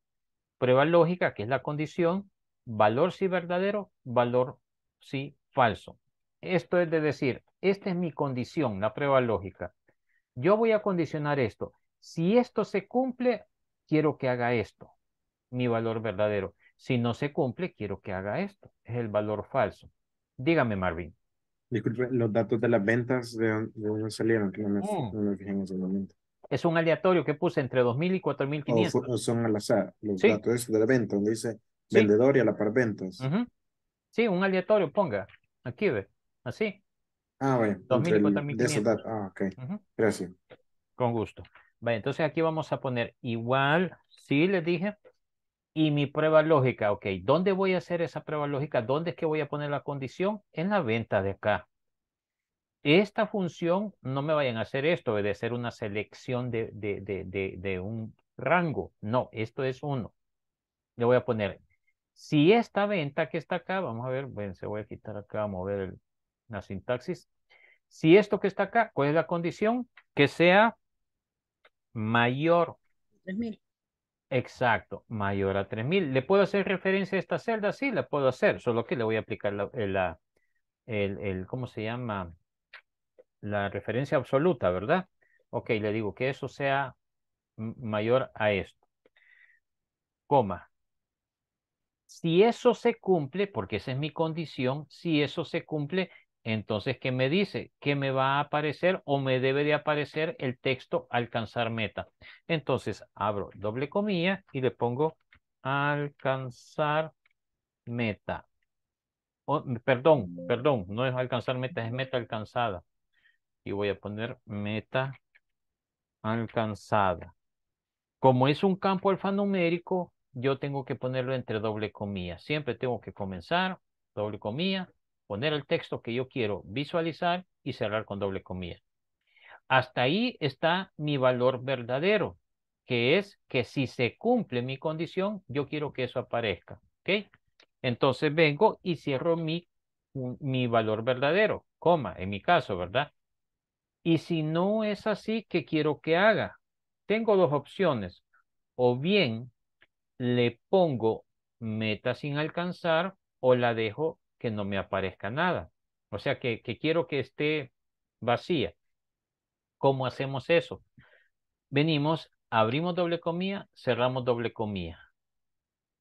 Prueba lógica, que es la condición, valor si verdadero, valor sí falso. Esto es de decir, esta es mi condición, la prueba lógica. Yo voy a condicionar esto. Si esto se cumple, quiero que haga esto, mi valor verdadero. Si no se cumple, quiero que haga esto. Es el valor falso. Dígame, Marvin. Disculpe, los datos de las ventas de, dónde salieron, mm. no me, fijé en ese momento. Es un aleatorio que puse entre 2.000 y 4.500. son al azar, los datos de la venta, donde dice vendedor y a la par ventas. Sí, un aleatorio, ponga. Aquí ve. Así. Ah, bueno. 2.000 Ah, ok. Gracias. Con gusto. Vale, entonces aquí vamos a poner igual, sí, les dije, y mi prueba lógica, ok. ¿Dónde voy a hacer esa prueba lógica? ¿Dónde es que voy a poner la condición? En la venta de acá. Esta función, no me vayan a hacer esto, de hacer una selección de, de, de, de un rango. No, esto es uno. Le voy a poner, si esta venta que está acá, vamos a ver, bueno, se voy a quitar acá, mover el la sintaxis. Si esto que está acá, ¿cuál es la condición? Que sea mayor. 3000. Exacto, mayor a 3000. ¿Le puedo hacer referencia a esta celda? Sí, la puedo hacer, solo que le voy a aplicar la, el, el, ¿cómo se llama? La referencia absoluta, ¿verdad? Ok, le digo que eso sea mayor a esto. Coma. Si eso se cumple, porque esa es mi condición, si eso se cumple, entonces, ¿qué me dice? Que me va a aparecer o me debe de aparecer el texto alcanzar meta. Entonces, abro doble comilla y le pongo alcanzar meta. perdón, perdón, no es alcanzar meta, es meta alcanzada. Y voy a poner meta alcanzada. Como es un campo alfanumérico, yo tengo que ponerlo entre doble comilla. Siempre tengo que comenzar, doble comilla, poner el texto que yo quiero visualizar y cerrar con doble comilla. Hasta ahí está mi valor verdadero, que es que si se cumple mi condición, yo quiero que eso aparezca. ¿Ok? Entonces vengo y cierro mi, mi valor verdadero, coma, en mi caso, ¿verdad? Y si no es así, ¿qué quiero que haga? Tengo dos opciones. O bien le pongo meta sin alcanzar o la dejo que no me aparezca nada. O sea, que, quiero que esté vacía. ¿Cómo hacemos eso? Venimos, abrimos doble comilla, cerramos doble comilla.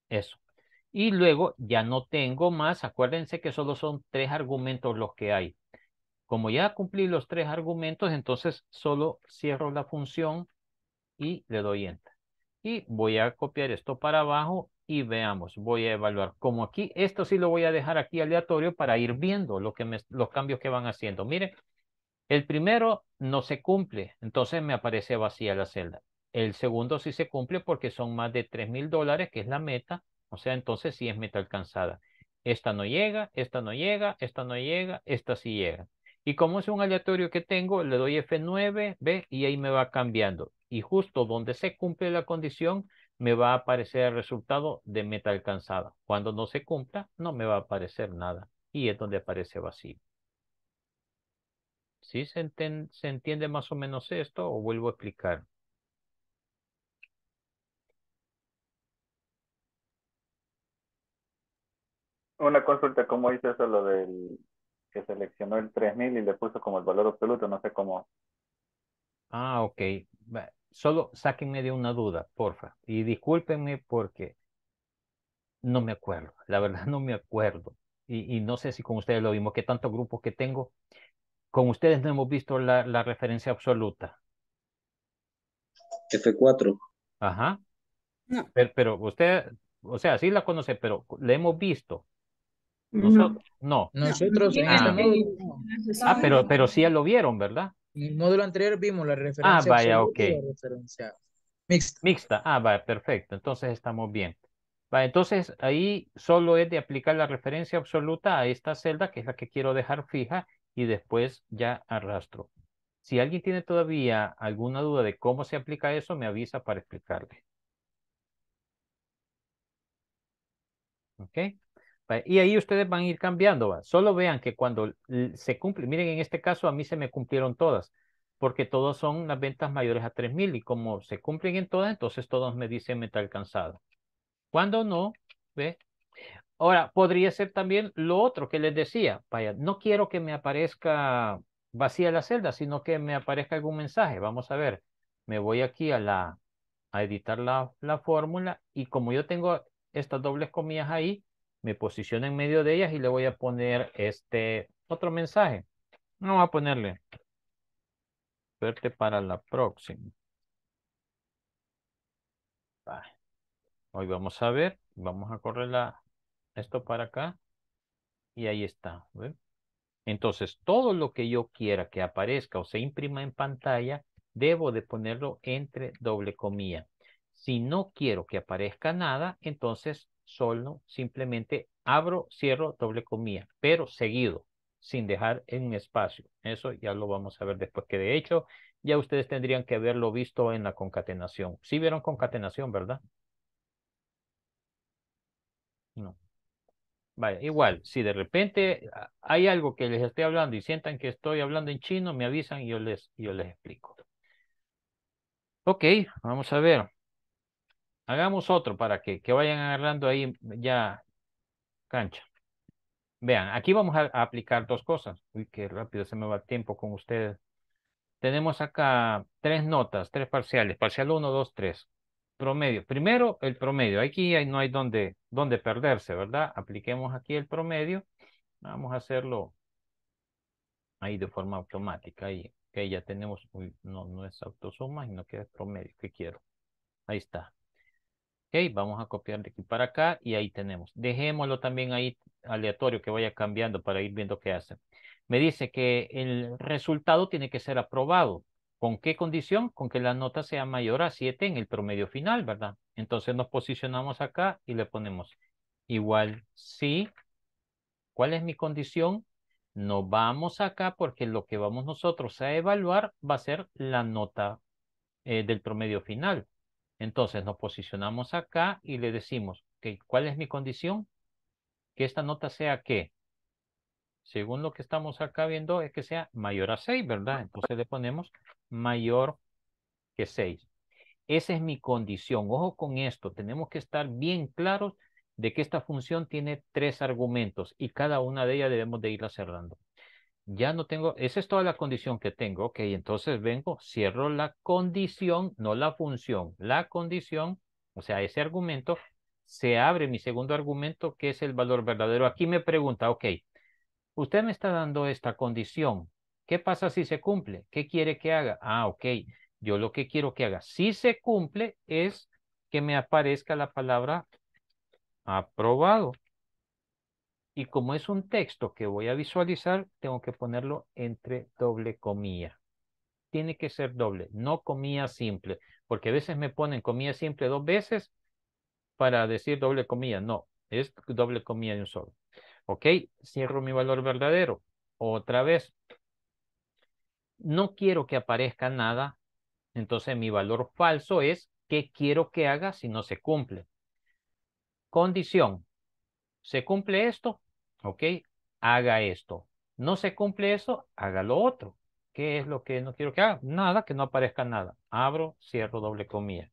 Eso. Y luego ya no tengo más. Acuérdense que solo son tres argumentos los que hay. Como ya cumplí los tres argumentos, entonces solo cierro la función y le doy enter. Y voy a copiar esto para abajo y veamos, voy a evaluar como aquí, esto sí lo voy a dejar aquí aleatorio para ir viendo lo que los cambios que van haciendo. Miren, el primero no se cumple, entonces me aparece vacía la celda. El segundo sí se cumple porque son más de 3 mil dólares, que es la meta, o sea, entonces sí es meta alcanzada. Esta no llega, esta no llega, esta no llega, esta sí llega. Y como es un aleatorio que tengo, le doy F9, B, y ahí me va cambiando. Y justo donde se cumple la condición, me va a aparecer el resultado de meta alcanzada. Cuando no se cumpla, no me va a aparecer nada. Y es donde aparece vacío. ¿Sí se, entiende más o menos esto o vuelvo a explicar? Una consulta, ¿cómo hice eso lo del que seleccionó el 3000 y le puso como el valor absoluto? No sé cómo. Ah, ok solo sáquenme de una duda, porfa. Y discúlpenme porque no me acuerdo, la verdad no me acuerdo. Y, no sé si con ustedes lo vimos, que tantos grupos que tengo, con ustedes no hemos visto la, referencia absoluta. F4. Ajá. Pero, usted, o sea, sí la conoce, pero ¿le hemos visto. Nosotros, no. Nosotros ah, ah, pero, pero sí ya lo vieron, ¿verdad? En el módulo anterior vimos la referencia. Ah, vaya, ok. referencia mixta. Mixta, ah, vaya, perfecto. Entonces estamos bien. Va, entonces ahí solo es de aplicar la referencia absoluta a esta celda, que es la que quiero dejar fija, y después ya arrastro. Si alguien tiene todavía alguna duda de cómo se aplica eso, me avisa para explicarle. ¿Ok? Y ahí ustedes van a ir cambiando, solo vean que cuando se cumple, miren, en este caso a mí se me cumplieron todas, porque todas son las ventas mayores a 3000 y como se cumplen en todas, entonces todos me dicen meta alcanzada. Cuando no, ¿ve? Ahora, podría ser también lo otro que les decía, vaya, no quiero que me aparezca vacía la celda, sino que me aparezca algún mensaje. Vamos a ver, me voy aquí a la a editar la, la fórmula y como yo tengo estas dobles comillas ahí, me posiciono en medio de ellas y le voy a poner este otro mensaje. No va a ponerle suerte para la próxima. Hoy vamos a ver, vamos a correr esto para acá y ahí está. Entonces, todo lo que yo quiera que aparezca o se imprima en pantalla, debo de ponerlo entre doble comilla. Si no quiero que aparezca nada, entonces solo, simplemente abro, cierro, doble comilla, pero seguido, sin dejar en un espacio. Eso ya lo vamos a ver después, que de hecho ya ustedes tendrían que haberlo visto en la concatenación. Sí vieron concatenación, ¿verdad? No. Vale, igual, si de repente ah, hay algo que les esté hablando y sientan que estoy hablando en chino, me avisan y yo les, yo les explico. Ok, vamos a ver. Hagamos otro para que, que vayan agarrando ahí ya cancha. Vean, aquí vamos a, aplicar dos cosas. Uy, qué rápido se me va el tiempo con ustedes. Tenemos acá tres notas, tres parciales. Parcial 1, 2, 3. Promedio. Primero, el promedio. Aquí no hay donde, donde perderse, ¿verdad? Apliquemos aquí el promedio. Vamos a hacerlo ahí de forma automática. Ahí, que ya tenemos, uy, no, no es autosuma, sino que es promedio. ¿Qué quiero? Ahí está. Ok, vamos a copiar de aquí para acá y ahí tenemos. Dejémoslo también ahí aleatorio que vaya cambiando para ir viendo qué hace. Me dice que el resultado tiene que ser aprobado. ¿Con qué condición? Con que la nota sea mayor a 7 en el promedio final, ¿verdad? Entonces nos posicionamos acá y le ponemos igual sí. ¿Cuál es mi condición? Nos vamos acá porque lo que vamos nosotros a evaluar va a ser la nota eh, del promedio final. Entonces nos posicionamos acá y le decimos, que ¿cuál es mi condición? Que esta nota sea qué? Según lo que estamos acá viendo es que sea mayor a 6, ¿verdad? Entonces le ponemos mayor que 6. Esa es mi condición. Ojo con esto, tenemos que estar bien claros de que esta función tiene tres argumentos y cada una de ellas debemos de irla cerrando ya no tengo, esa es toda la condición que tengo, ok, entonces vengo, cierro la condición, no la función, la condición, o sea, ese argumento, se abre mi segundo argumento, que es el valor verdadero. Aquí me pregunta, ok, usted me está dando esta condición, ¿qué pasa si se cumple? ¿Qué quiere que haga? Ah, ok, yo lo que quiero que haga, si se cumple, es que me aparezca la palabra aprobado. Y como es un texto que voy a visualizar, tengo que ponerlo entre doble comilla. Tiene que ser doble, no comilla simple, porque a veces me ponen comilla simple dos veces para decir doble comilla. No, es doble comilla de un solo. Ok, cierro mi valor verdadero. Otra vez. No quiero que aparezca nada, entonces mi valor falso es qué quiero que haga si no se cumple. Condición. ¿Se cumple esto? ¿Ok? Haga esto. No se cumple eso, haga lo otro. ¿Qué es lo que no quiero que haga? Nada, que no aparezca nada. Abro, cierro doble comilla.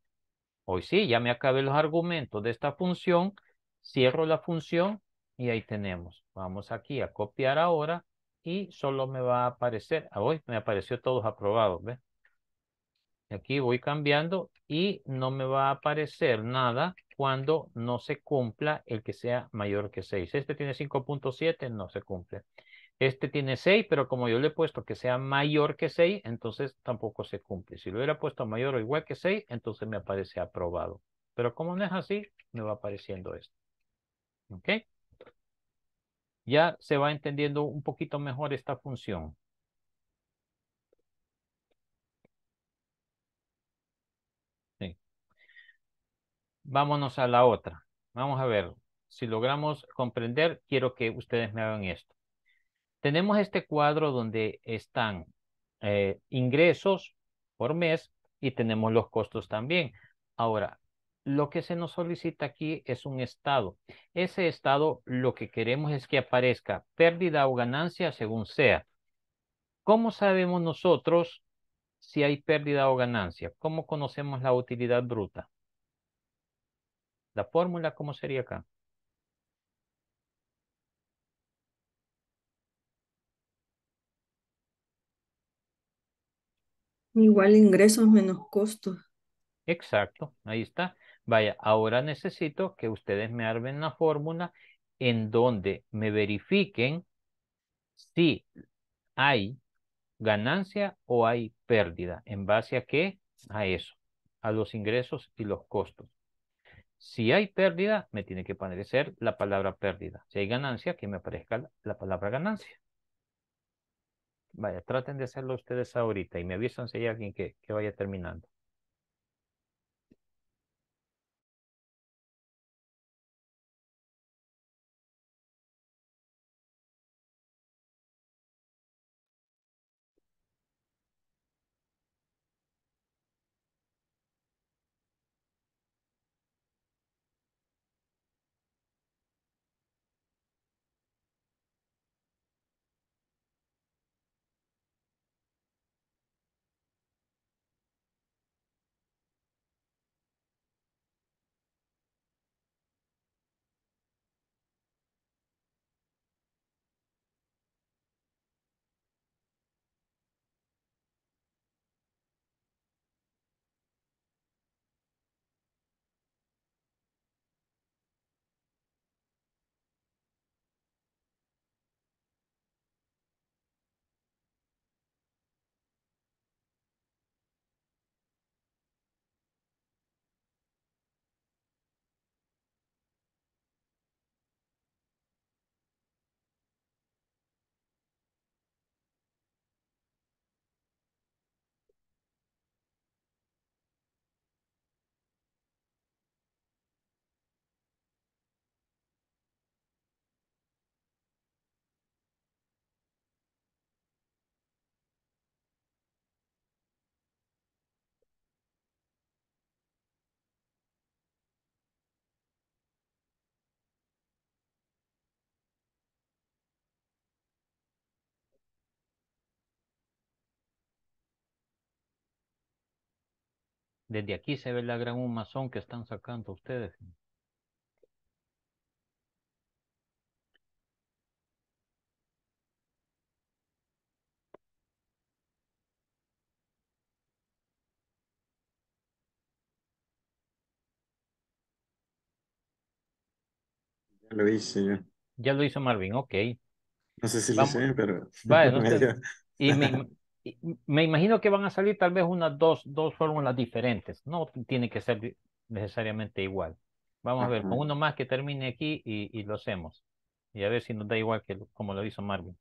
Hoy sí, ya me acabé los argumentos de esta función. Cierro la función y ahí tenemos. Vamos aquí a copiar ahora y solo me va a aparecer, ah, hoy me apareció todos aprobados, ¿ves? Aquí voy cambiando y no me va a aparecer nada cuando no se cumpla el que sea mayor que 6. Este tiene 5.7, no se cumple. Este tiene 6, pero como yo le he puesto que sea mayor que 6, entonces tampoco se cumple. Si lo hubiera puesto mayor o igual que 6, entonces me aparece aprobado. Pero como no es así, me va apareciendo esto. ¿Ok? Ya se va entendiendo un poquito mejor esta función. Vámonos a la otra. Vamos a ver. Si logramos comprender, quiero que ustedes me hagan esto. Tenemos este cuadro donde están eh, ingresos por mes y tenemos los costos también. Ahora, lo que se nos solicita aquí es un estado. Ese estado lo que queremos es que aparezca pérdida o ganancia según sea. ¿Cómo sabemos nosotros si hay pérdida o ganancia? ¿Cómo conocemos la utilidad bruta? ¿La fórmula cómo sería acá? Igual ingresos menos costos. Exacto, ahí está. Vaya, ahora necesito que ustedes me armen la fórmula en donde me verifiquen si hay ganancia o hay pérdida. ¿En base a qué? A eso, a los ingresos y los costos. Si hay pérdida, me tiene que aparecer la palabra pérdida. Si hay ganancia, que me aparezca la palabra ganancia. Vaya, traten de hacerlo ustedes ahorita y me avisan si hay alguien que, que vaya terminando. Desde aquí se ve la gran humazón que están sacando ustedes. Ya lo hice yo. Ya lo hizo Marvin, ok. No sé si lo sé, pero... y me imagino que van a salir tal vez unas dos, dos fórmulas diferentes, no tiene que ser necesariamente igual. Vamos a ver, con uno más que termine aquí y, lo hacemos. Y a ver si nos da igual que como lo hizo Marvin.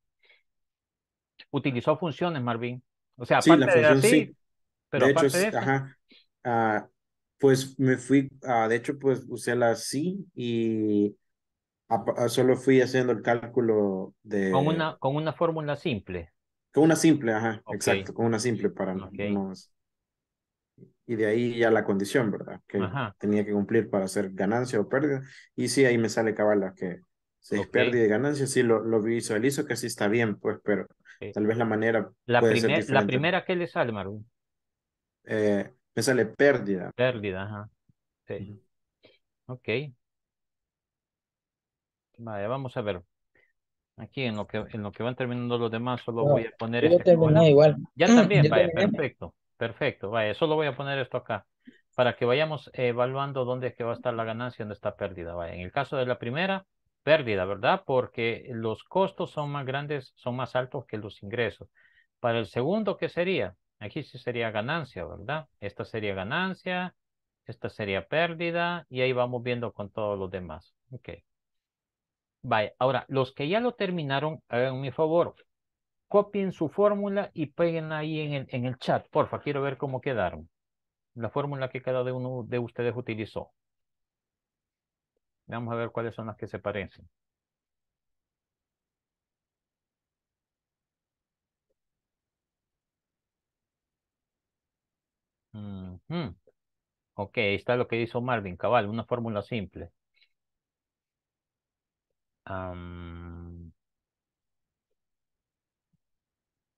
Utilizó funciones, Marvin. O sea, aparte sí, la de sí. pero de hecho, ajá. Ah, pues me fui, ah, de hecho, pues usé la sí y solo fui haciendo el cálculo de... Con una, con una fórmula simple. Con una simple, ajá, exacto, con una simple para nosotros Y de ahí ya la condición, ¿verdad? Que tenía que cumplir para hacer ganancia o pérdida. Y sí, ahí me sale cabala que si es pérdida y ganancia, sí lo, lo, visualizo que sí está bien, pues, pero tal vez la manera. La, la primera que le sale, Maru? Eh, me sale pérdida. Pérdida, ajá. Sí. Ok. Vale, vamos a ver. Aquí en lo que en lo que van terminando los demás solo voy a poner yo este igual. Ya también, vaya, perfecto, perfecto, vaya, solo voy a poner esto acá para que vayamos evaluando dónde es que va a estar la ganancia y dónde está pérdida. Vaya, en el caso de la primera, pérdida, ¿verdad? Porque los costos son más grandes, son más altos que los ingresos. Para el segundo, ¿qué sería? Aquí sí sería ganancia, ¿verdad? Esta sería ganancia, esta sería pérdida y ahí vamos viendo con todos los demás. Ok. Vaya, ahora, los que ya lo terminaron, hagan mi favor, copien su fórmula y peguen ahí en el, en el chat, porfa, quiero ver cómo quedaron. La fórmula que cada uno de ustedes utilizó. Vamos a ver cuáles son las que se parecen. Ok, ahí está lo que hizo Marvin, cabal, una fórmula simple.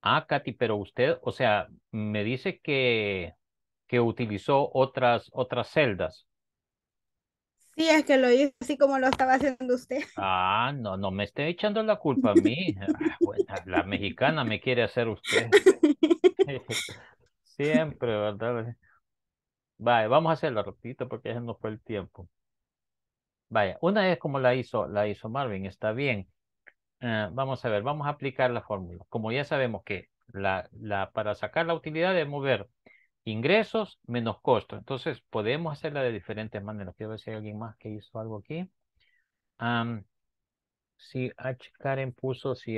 Ah, Katy, pero usted, o sea, me dice que, que utilizó otras, otras celdas. Sí, es que lo hice así como lo estaba haciendo usted. Ah, no, no me esté echando la culpa a mí. Ah, la mexicana me quiere hacer usted. Siempre, ¿verdad? Vale, vamos a la rapidito porque ya no fue el tiempo. Vaya, una vez como la hizo, la hizo Marvin, está bien. Ah, vamos a ver, vamos a aplicar la fórmula. Como ya sabemos que la, la, para sacar la utilidad debemos mover ingresos menos costos. Entonces, podemos hacerla de diferentes maneras. Quiero ver si hay alguien más que hizo algo aquí. si H Karen puso, si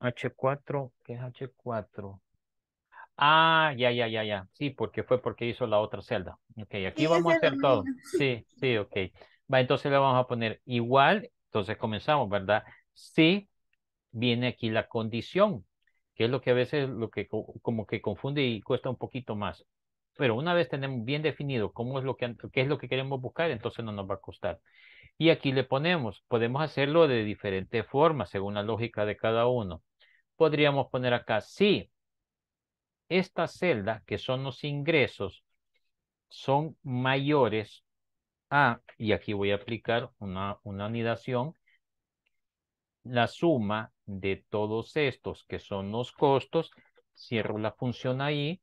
H4, ¿qué es H4? Ah, ya, ya, ya, ya. Sí, porque fue porque hizo la otra celda. Ok, aquí vamos a hacer todo. Sí, sí, ok. Va, entonces le vamos a poner igual. Entonces comenzamos, ¿verdad? Sí, viene aquí la condición, que es lo que a veces lo que como que confunde y cuesta un poquito más. Pero una vez tenemos bien definido cómo es lo que, qué es lo que queremos buscar, entonces no nos va a costar. Y aquí le ponemos, podemos hacerlo de diferentes formas, según la lógica de cada uno. Podríamos poner acá, sí, esta celda, que son los ingresos, son mayores a, y aquí voy a aplicar una, una anidación, la suma de todos estos, que son los costos, cierro la función ahí.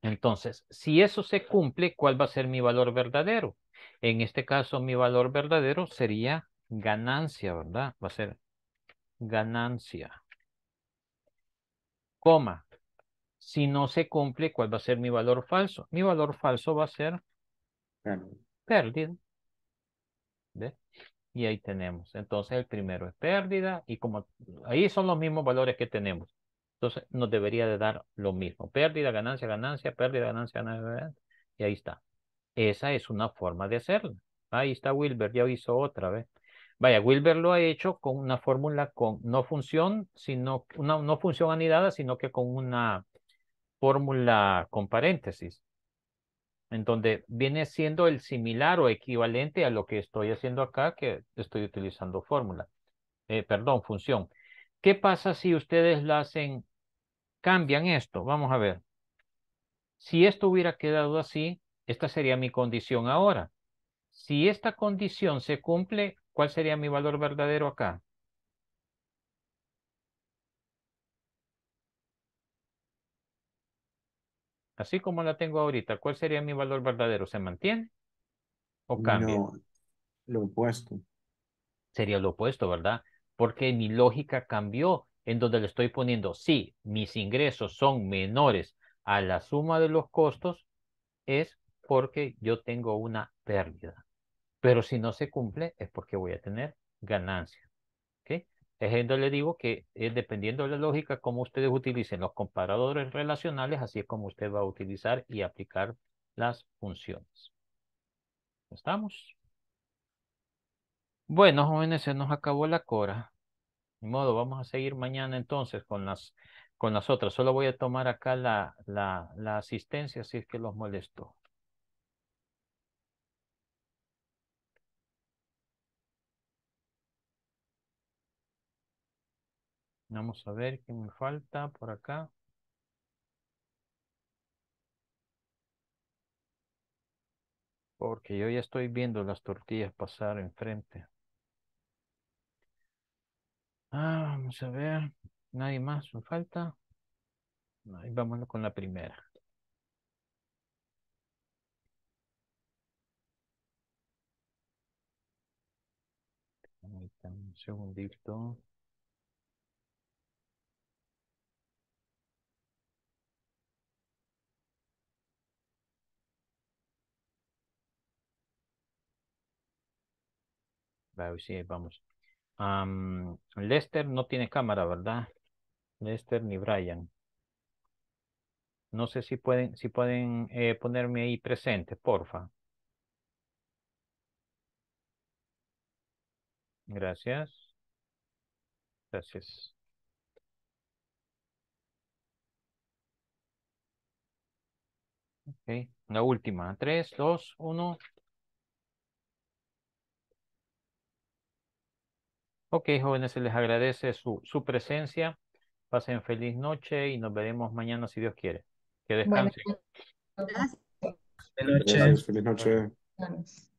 Entonces, si eso se cumple, ¿cuál va a ser mi valor verdadero? En este caso, mi valor verdadero sería ganancia, ¿verdad? Va a ser ganancia, coma, si no se cumple, ¿cuál va a ser mi valor falso? Mi valor falso va a ser pérdida. Y ahí tenemos. Entonces el primero es pérdida y como ahí son los mismos valores que tenemos. Entonces nos debería de dar lo mismo. Pérdida, ganancia, ganancia, pérdida, ganancia, ganancia. Y ahí está. Esa es una forma de hacerlo. Ahí está Wilber, ya hizo otra vez. Vaya, Wilber lo ha hecho con una fórmula con no función, sino una no función anidada, sino que con una fórmula con paréntesis, en donde viene siendo el similar o equivalente a lo que estoy haciendo acá, que estoy utilizando fórmula, eh, perdón, función. ¿Qué pasa si ustedes la hacen, cambian esto? Vamos a ver. Si esto hubiera quedado así, esta sería mi condición ahora. Si esta condición se cumple, ¿cuál sería mi valor verdadero acá? así como la tengo ahorita, ¿cuál sería mi valor verdadero? ¿Se mantiene o cambia? lo opuesto. Sería lo opuesto, ¿verdad? Porque mi lógica cambió en donde le estoy poniendo, si mis ingresos son menores a la suma de los costos, es porque yo tengo una pérdida. Pero si no se cumple, es porque voy a tener ganancia. Entonces le digo que eh, dependiendo de la lógica, como ustedes utilicen los comparadores relacionales, así es como usted va a utilizar y aplicar las funciones. ¿Estamos? Bueno, jóvenes, se nos acabó la cora. De modo, vamos a seguir mañana entonces con las, con las otras. Solo voy a tomar acá la, la asistencia si es que los molesto. Vamos a ver qué me falta por acá. Porque yo ya estoy viendo las tortillas pasar enfrente. Ah, vamos a ver. Nadie más me falta. Ahí vámonos con la primera. Un segundito. sí, vamos. Lester no tiene cámara, ¿verdad? Lester ni Brian. No sé si pueden, si pueden eh, ponerme ahí presente, porfa. Gracias. Gracias. Ok, la última. Tres, dos, uno. Ok, jóvenes, se les agradece su, su presencia. Pasen feliz noche y nos veremos mañana si Dios quiere. Que descansen. Buenas noches.